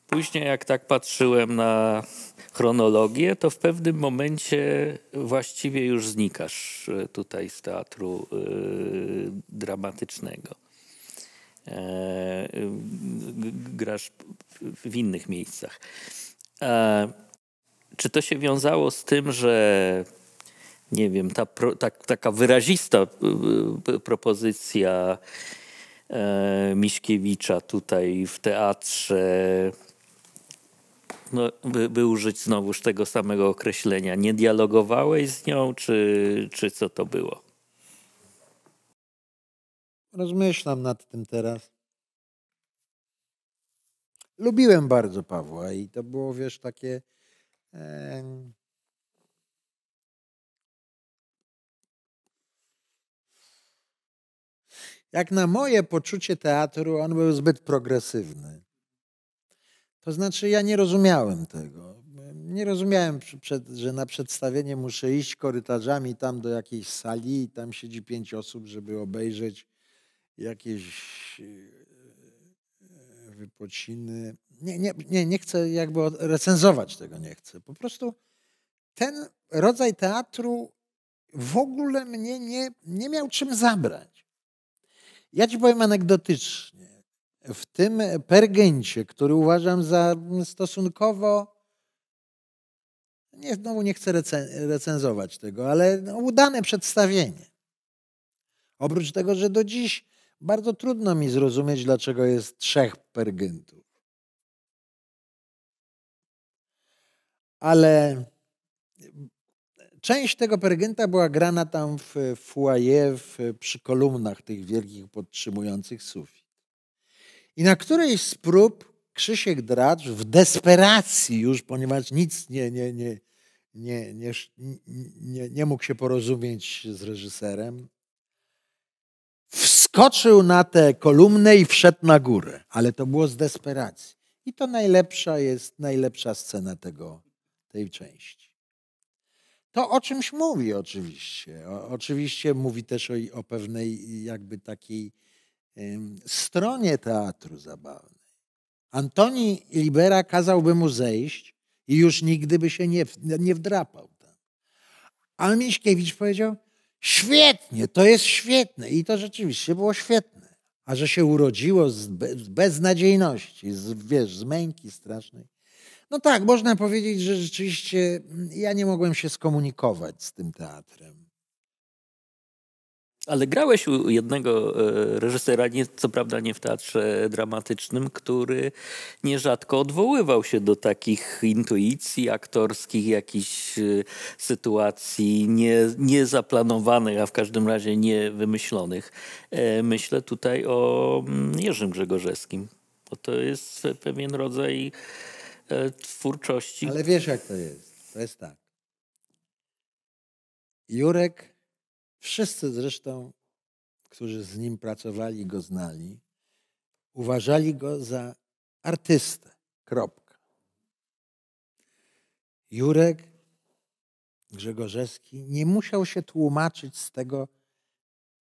później jak tak patrzyłem na chronologię, to w pewnym momencie właściwie już znikasz y, tutaj z teatru dramatycznego. E, grasz w innych miejscach. E, czy to się wiązało z tym, że nie wiem, ta, ta taka wyrazista y, y, propozycja e, Miśkiewicza tutaj w teatrze, no, by, by użyć znowuż tego samego określenia, nie dialogowałeś z nią, czy, czy co to było? Rozmyślam nad tym teraz. Lubiłem bardzo Pawła i to było, wiesz, takie. E, Jak na moje poczucie teatru, on był zbyt progresywny. To znaczy, ja nie rozumiałem tego. Nie rozumiałem, że na przedstawienie muszę iść korytarzami tam do jakiejś sali i tam siedzi pięć osób, żeby obejrzeć jakieś e, e, wypociny. Nie, nie, nie, nie chcę jakby recenzować tego, nie chcę. Po prostu ten rodzaj teatru w ogóle mnie nie, nie miał czym zabrać. Ja ci powiem anegdotycznie. W tym Pergencie, który uważam za mm, stosunkowo nie, znowu nie chcę recenzować tego, ale no, udane przedstawienie. Oprócz tego, że do dziś bardzo trudno mi zrozumieć, dlaczego jest trzech pergentów. Ale część tego pergenta była grana tam w foyer, w, przy kolumnach tych wielkich podtrzymujących sufit. I na którejś z prób Krzysiek Dracz w desperacji już, ponieważ nic nie, nie, nie, nie, nie, nie, nie mógł się porozumieć z reżyserem, wskoczył na tę kolumnę i wszedł na górę. Ale to było z desperacji. I to najlepsza jest, najlepsza scena tego, tej części. To no, o czymś mówi oczywiście. O, oczywiście mówi też o, o pewnej jakby takiej ym, stronie teatru zabawnej. Antoni Libera kazałby mu zejść i już nigdy by się nie, nie wdrapał tam. Ale Miśkiewicz powiedział, świetnie, to jest świetne. I to rzeczywiście było świetne. A że się urodziło z, be, z beznadziejności, z, wiesz, z męki strasznej, no tak, można powiedzieć, że rzeczywiście mm, ja nie mogłem się skomunikować z tym teatrem. Ale grałeś u jednego e, reżysera, nie, co prawda nie w teatrze dramatycznym, który nierzadko odwoływał się do takich intuicji aktorskich, jakichś e, sytuacji nie, niezaplanowanych, a w każdym razie niewymyślonych. E, myślę tutaj o mm, Jerzym Grzegorzewskim, bo to jest pewien rodzaj E, twórczości. Ale wiesz, jak to jest. To jest tak. Jurek, wszyscy zresztą, którzy z nim pracowali, go znali, uważali go za artystę. Kropka. Jurek Grzegorzewski nie musiał się tłumaczyć z tego,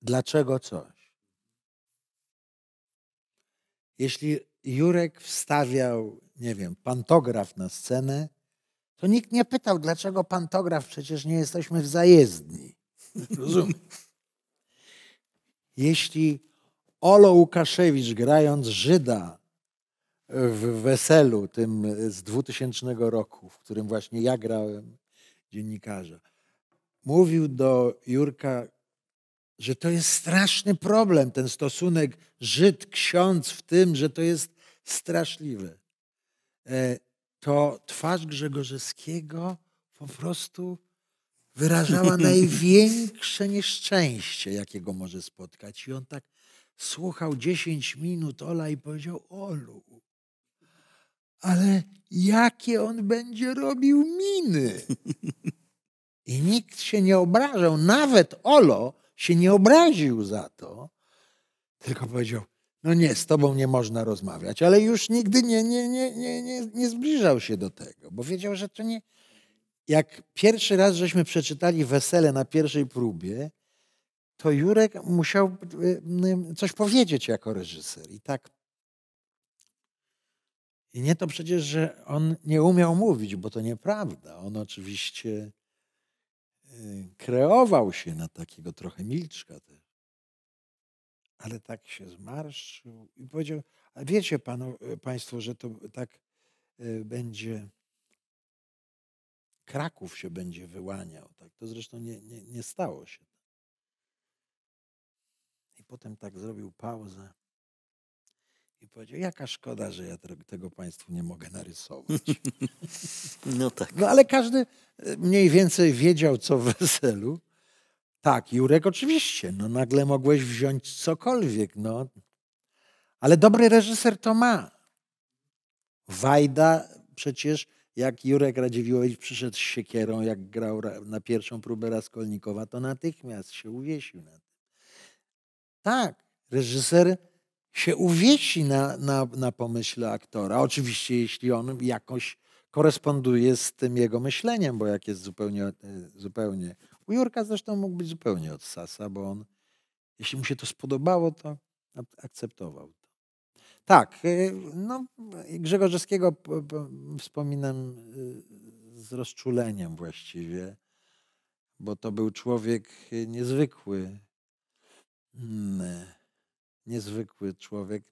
dlaczego coś. Jeśli Jurek wstawiał, nie wiem, pantograf na scenę, to nikt nie pytał, dlaczego pantograf, przecież nie jesteśmy w zajezdni. Rozumiem. (laughs) Jeśli Olo Łukaszewicz grając Żyda w weselu tym z 2000 roku, w którym właśnie ja grałem dziennikarza, mówił do Jurka że to jest straszny problem, ten stosunek Żyd-ksiądz w tym, że to jest straszliwe. To twarz Grzegorzewskiego po prostu wyrażała (laughs) największe nieszczęście, jakiego może spotkać. I on tak słuchał 10 minut Ola i powiedział: Olu, ale jakie on będzie robił miny? (laughs) I nikt się nie obrażał, nawet Olo, się nie obraził za to, tylko powiedział, no nie, z tobą nie można rozmawiać, ale już nigdy nie, nie, nie, nie, nie, nie zbliżał się do tego, bo wiedział, że to nie... Jak pierwszy raz żeśmy przeczytali wesele na pierwszej próbie, to Jurek musiał y, y, y, coś powiedzieć jako reżyser. I tak. I nie to przecież, że on nie umiał mówić, bo to nieprawda. On oczywiście kreował się na takiego trochę milczka też. Ale tak się zmarszczył i powiedział, a wiecie panu, e, państwo, że to tak e, będzie, Kraków się będzie wyłaniał. Tak? To zresztą nie, nie, nie stało się. I potem tak zrobił pauzę. I powiedział, jaka szkoda, że ja tego Państwu nie mogę narysować. (laughs) No tak. No ale każdy e, mniej więcej wiedział, co w weselu. Tak, Jurek oczywiście, no nagle mogłeś wziąć cokolwiek, no. Ale dobry reżyser to ma. Wajda przecież, jak Jurek Radziwiłowicz przyszedł z siekierą, jak grał na pierwszą próbę Raskolnikowa, to natychmiast się uwiesił na tym. Tak, reżyser się uwiesi na, na, na pomyśle aktora. Oczywiście, jeśli on jakoś koresponduje z tym jego myśleniem, bo jak jest zupełnie, e, zupełnie. U Jurka zresztą mógł być zupełnie od Sasa, bo on, jeśli mu się to spodobało, to akceptował to. Tak, e, no, Grzegorzewskiego wspominam e, z rozczuleniem właściwie, bo to był człowiek niezwykły. Hmm niezwykły człowiek.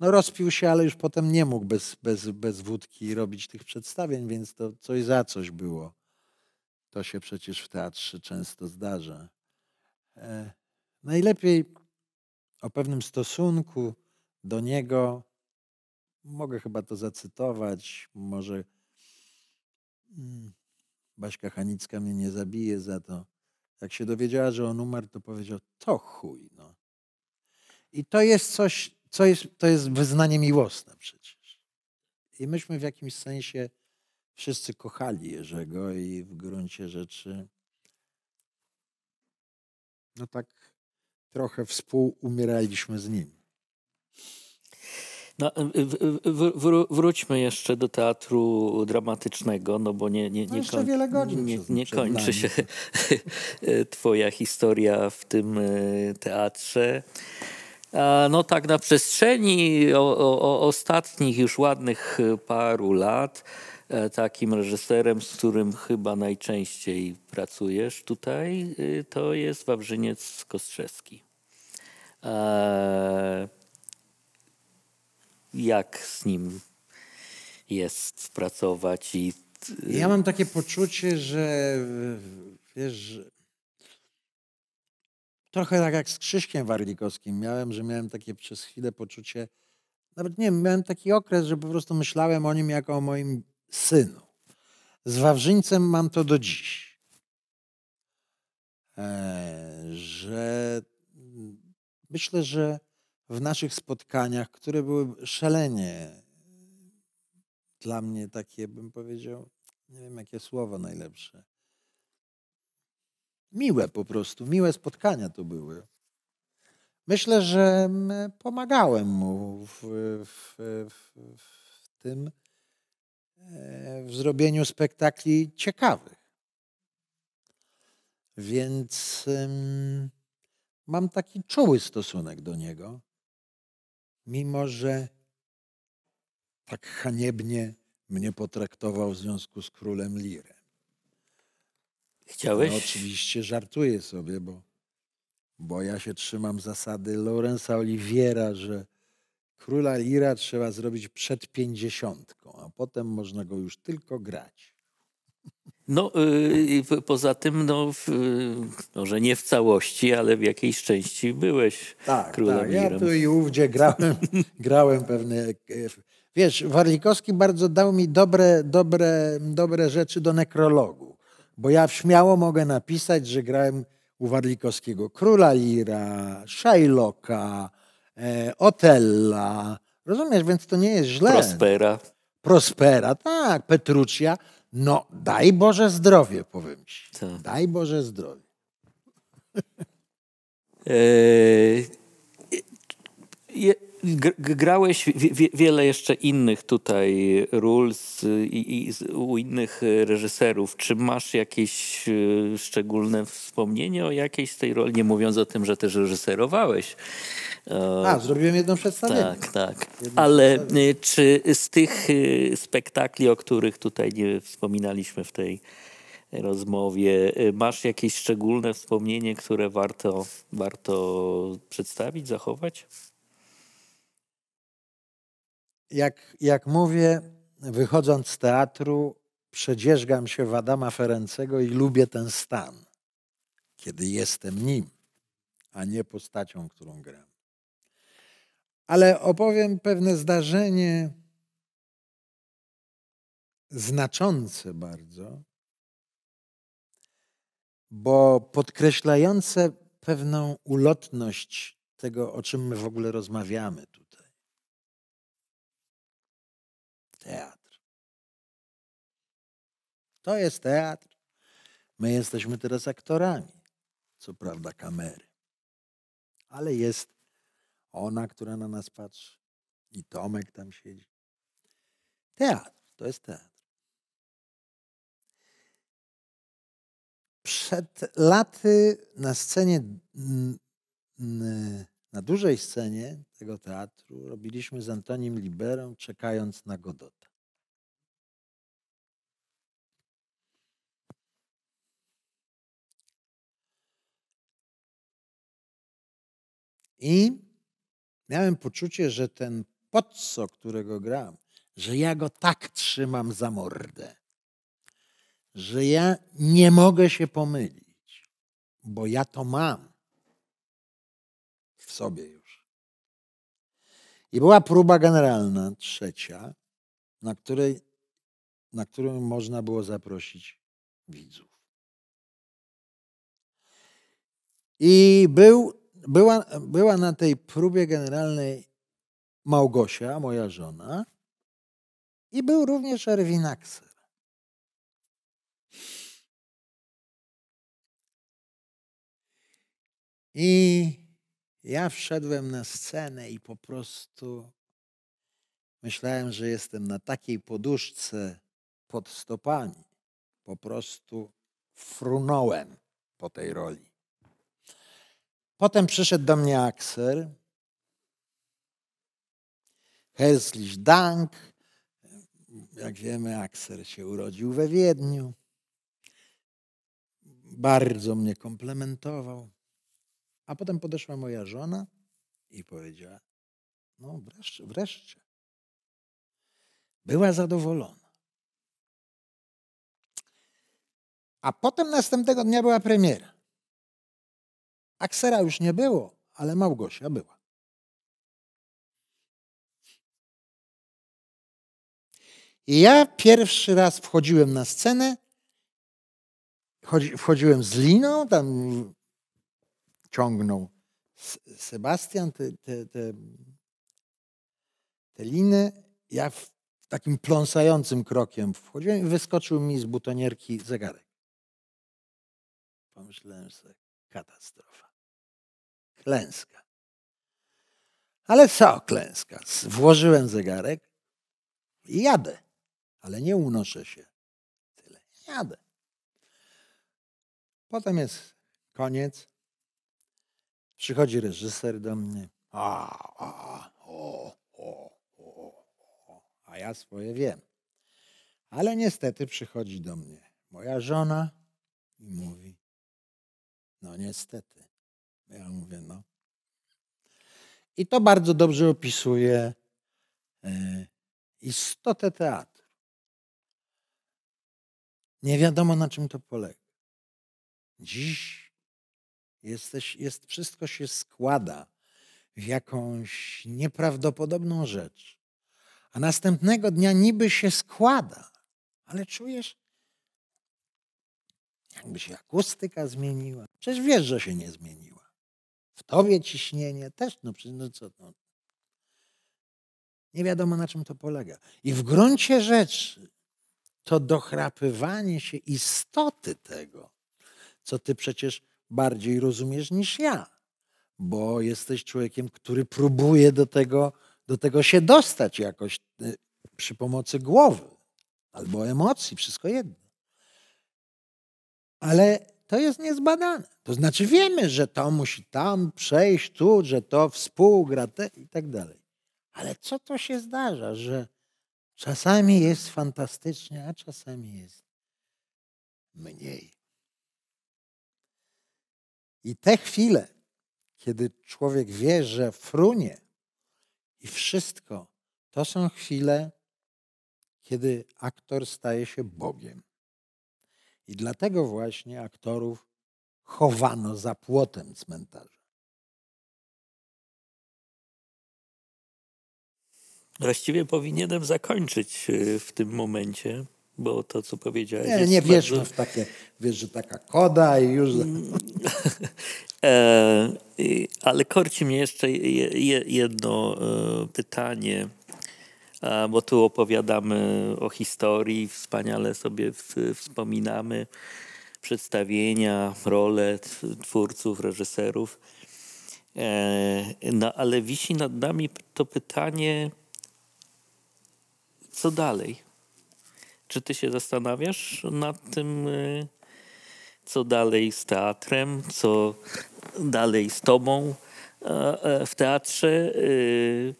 No rozpił się, ale już potem nie mógł bez, bez, bez wódki robić tych przedstawień, więc to coś za coś było. To się przecież w teatrze często zdarza. E, najlepiej o pewnym stosunku do niego, mogę chyba to zacytować, może mm, Baśka Hanicka mnie nie zabije za to. Jak się dowiedziała, że on umarł, to powiedział, to chuj, no. I to jest coś, co jest, to jest wyznanie miłosne przecież. I myśmy w jakimś sensie wszyscy kochali Jerzego i w gruncie rzeczy no tak trochę współumieraliśmy z nim. No, wróćmy jeszcze do teatru dramatycznego, no bo nie, nie, nie, no nie, nie kończy się (laughs) twoja historia w tym e, teatrze. No tak na przestrzeni o, o, ostatnich już ładnych y, paru lat e, takim reżyserem, z którym chyba najczęściej pracujesz tutaj, y, to jest Wawrzyniec Kostrzewski. E, jak z nim jest pracować i ja mam takie poczucie, że wiesz, trochę tak jak z Krzyszkiem Warlikowskim miałem, że miałem takie przez chwilę poczucie, nawet nie miałem taki okres, że po prostu myślałem o nim jako o moim synu. Z Wawrzyńcem mam to do dziś. E, że mm, myślę, że w naszych spotkaniach, które były szalenie dla mnie takie, bym powiedział, nie wiem jakie słowo najlepsze, miłe po prostu, miłe spotkania to były. Myślę, że mm, pomagałem mu w, w, w, w tym, e, w zrobieniu spektakli ciekawych. Więc ym, mam taki czuły stosunek do niego, mimo że tak haniebnie mnie potraktował w związku z królem Liry. No, Chciałeś? No, oczywiście żartuję sobie, bo, bo ja się trzymam zasady Lorenza Oliwiera, że króla lira trzeba zrobić przed pięćdziesiątką, a potem można go już tylko grać. No yy, poza tym, no, yy, może no, nie w całości, ale w jakiejś części byłeś tak, królem tak. Ja tu i ówdzie grałem, (laughs) grałem pewne... E, wiesz, Warlikowski bardzo dał mi dobre, dobre, dobre rzeczy do nekrologu. Bo ja śmiało mogę napisać, że grałem u Warlikowskiego Króla Lira, Shylocka, e, Otella. Rozumiesz? Więc to nie jest źle. Prospera. Prospera, tak, Petrucia. No, daj Boże zdrowie, powiem ci. Co? Daj Boże zdrowie. Eee, grałeś wiele jeszcze innych tutaj ról z, i, i z, u innych reżyserów. Czy masz jakieś e, szczególne wspomnienie o jakiejś z tej roli? Nie mówiąc o tym, że też reżyserowałeś. E, A, zrobiłem jedną przedstawienie. Tak, tak. Jedną Ale e, czy z tych spektakli, o których tutaj nie wspominaliśmy w tej rozmowie. Masz jakieś szczególne wspomnienie, które warto, warto przedstawić, zachować? jak, jak mówię, wychodząc z teatru, przedzierzgam się w Adama Ferencego i lubię ten stan, kiedy jestem nim, a nie postacią, którą gram. Ale opowiem pewne zdarzenie znaczące bardzo, bo podkreślające pewną ulotność tego, o czym my w ogóle rozmawiamy tutaj. teatr. To jest teatr. My jesteśmy teraz aktorami, co prawda kamery, ale jest ona, która na nas patrzy i Tomek tam siedzi. Teatr, to jest teatr. Przed laty na scenie na dużej scenie tego teatru robiliśmy z Antonim Liberą czekając na Godota. I miałem poczucie, że ten podso, którego gram, że ja go tak trzymam za mordę, że ja nie mogę się pomylić, bo ja to mam w sobie już. I była próba generalna, trzecia, na której na którą można było zaprosić widzów. I był, była, była na tej próbie generalnej Małgosia, moja żona, i był również Erwin Axel. I ja wszedłem na scenę i po prostu myślałem, że jestem na takiej poduszce pod stopami. Po prostu frunąłem po tej roli. Potem przyszedł do mnie Axel. Herzlich Dank. Jak wiemy, Axel się urodził we Wiedniu. Bardzo mnie komplementował. A potem podeszła moja żona i powiedziała: No, wreszcie, wreszcie. Była zadowolona. A potem następnego dnia była premiera. Aksera już nie było, ale Małgosia była. I ja pierwszy raz wchodziłem na scenę, wchodziłem z liną, tam ciągnął. Sebastian te, te, te, te liny, ja w takim pląsającym krokiem wchodziłem i wyskoczył mi z butonierki zegarek. Pomyślałem sobie, katastrofa, klęska. Ale co klęska? Włożyłem zegarek i jadę, ale nie unoszę się. Tyle, jadę. Potem jest koniec. Przychodzi reżyser do mnie. A, a, o, o, o, o. A ja swoje wiem. Ale niestety przychodzi do mnie moja żona i mówi: No, niestety. Ja mówię: No. I to bardzo dobrze opisuje e, istotę teatru. Nie wiadomo, na czym to polega. Dziś Jesteś, jest, wszystko się składa w jakąś nieprawdopodobną rzecz. A następnego dnia niby się składa, ale czujesz, jakby się akustyka zmieniła. Przecież wiesz, że się nie zmieniła. W tobie ciśnienie też, no przecież no co, no. Nie wiadomo na czym to polega. I w gruncie rzeczy to dochrapywanie się istoty tego, co ty przecież bardziej rozumiesz niż ja, bo jesteś człowiekiem, który próbuje do tego, do tego się dostać jakoś y, przy pomocy głowy albo emocji, wszystko jedno. Ale to jest niezbadane. To znaczy wiemy, że to musi tam przejść, tu, że to współgra te i tak dalej. Ale co to się zdarza, że czasami jest fantastycznie, a czasami jest mniej. I te chwile, kiedy człowiek wie, że frunie i wszystko, to są chwile, kiedy aktor staje się Bogiem. I dlatego właśnie aktorów chowano za płotem cmentarza. Właściwie powinienem zakończyć y, w tym momencie bo to, co powiedziałeś. Nie, nie wierzmy bardzo... w takie, wiesz, że taka koda i już. Mm. (laughs) E, ale korci mnie jeszcze jedno e, pytanie, bo tu opowiadamy o historii, wspaniale sobie wspominamy przedstawienia, role twórców, reżyserów. E, no, ale wisi nad nami to pytanie, co dalej? Czy ty się zastanawiasz nad tym, y, co dalej z teatrem, co dalej z tobą e, e, w teatrze? Y?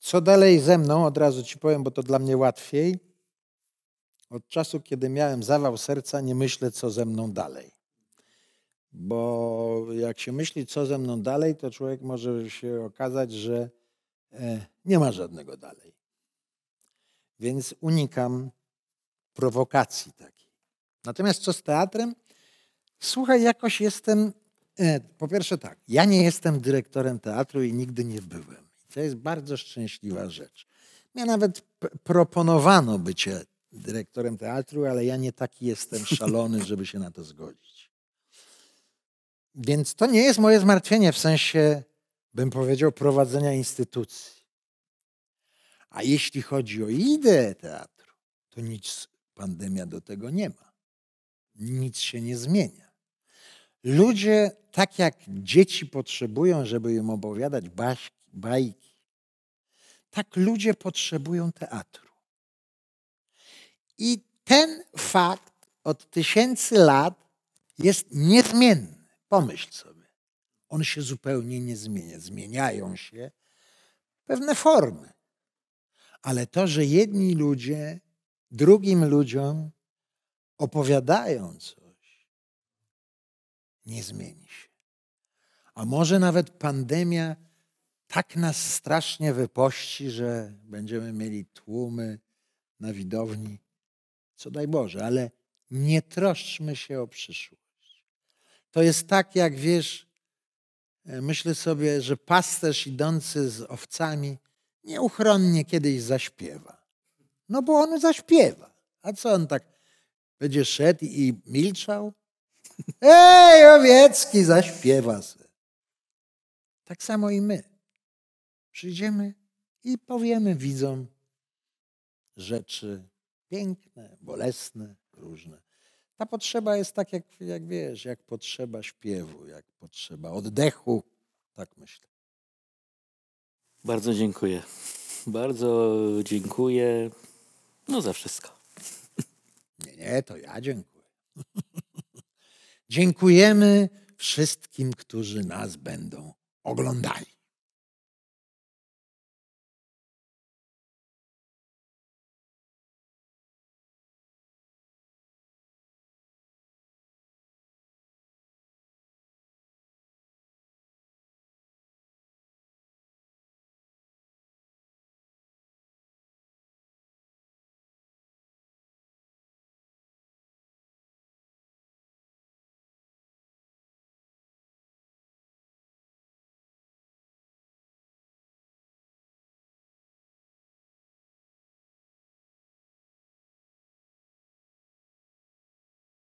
Co dalej ze mną, od razu ci powiem, bo to dla mnie łatwiej. Od czasu, kiedy miałem zawał serca, nie myślę, co ze mną dalej. Bo jak się myśli, co ze mną dalej, to człowiek może się okazać, że e, nie ma żadnego dalej więc unikam prowokacji takiej. Natomiast co z teatrem? Słuchaj, jakoś jestem. E, po pierwsze, tak, ja nie jestem dyrektorem teatru i nigdy nie byłem. To jest bardzo szczęśliwa rzecz. Mnie nawet proponowano bycie dyrektorem teatru, ale ja nie taki jestem szalony, (laughs) żeby się na to zgodzić. Więc to nie jest moje zmartwienie w sensie, bym powiedział, prowadzenia instytucji. A jeśli chodzi o ideę teatru, to nic pandemia do tego nie ma. Nic się nie zmienia. Ludzie, tak jak dzieci potrzebują, żeby im opowiadać bajki, tak ludzie potrzebują teatru. I ten fakt od tysięcy lat jest niezmienny. Pomyśl sobie. On się zupełnie nie zmienia. Zmieniają się pewne formy ale to, że jedni ludzie drugim ludziom opowiadają coś, nie zmieni się. A może nawet pandemia tak nas strasznie wypości, że będziemy mieli tłumy na widowni, co daj Boże, ale nie troszczmy się o przyszłość. To jest tak, jak wiesz, e, myślę sobie, że pasterz idący z owcami nieuchronnie kiedyś zaśpiewa. No bo on zaśpiewa. A co on tak będzie szedł i milczał? (laughs) Ej, Owiecki zaśpiewa se. Tak samo i my. Przyjdziemy i powiemy widzom rzeczy piękne, bolesne, różne. Ta potrzeba jest tak, jak, jak wiesz, jak potrzeba śpiewu, jak potrzeba oddechu. Tak myślę. Bardzo dziękuję. Bardzo dziękuję. No za wszystko. Nie, nie, to ja dziękuję. (laughs) Dziękujemy wszystkim, którzy nas będą oglądali.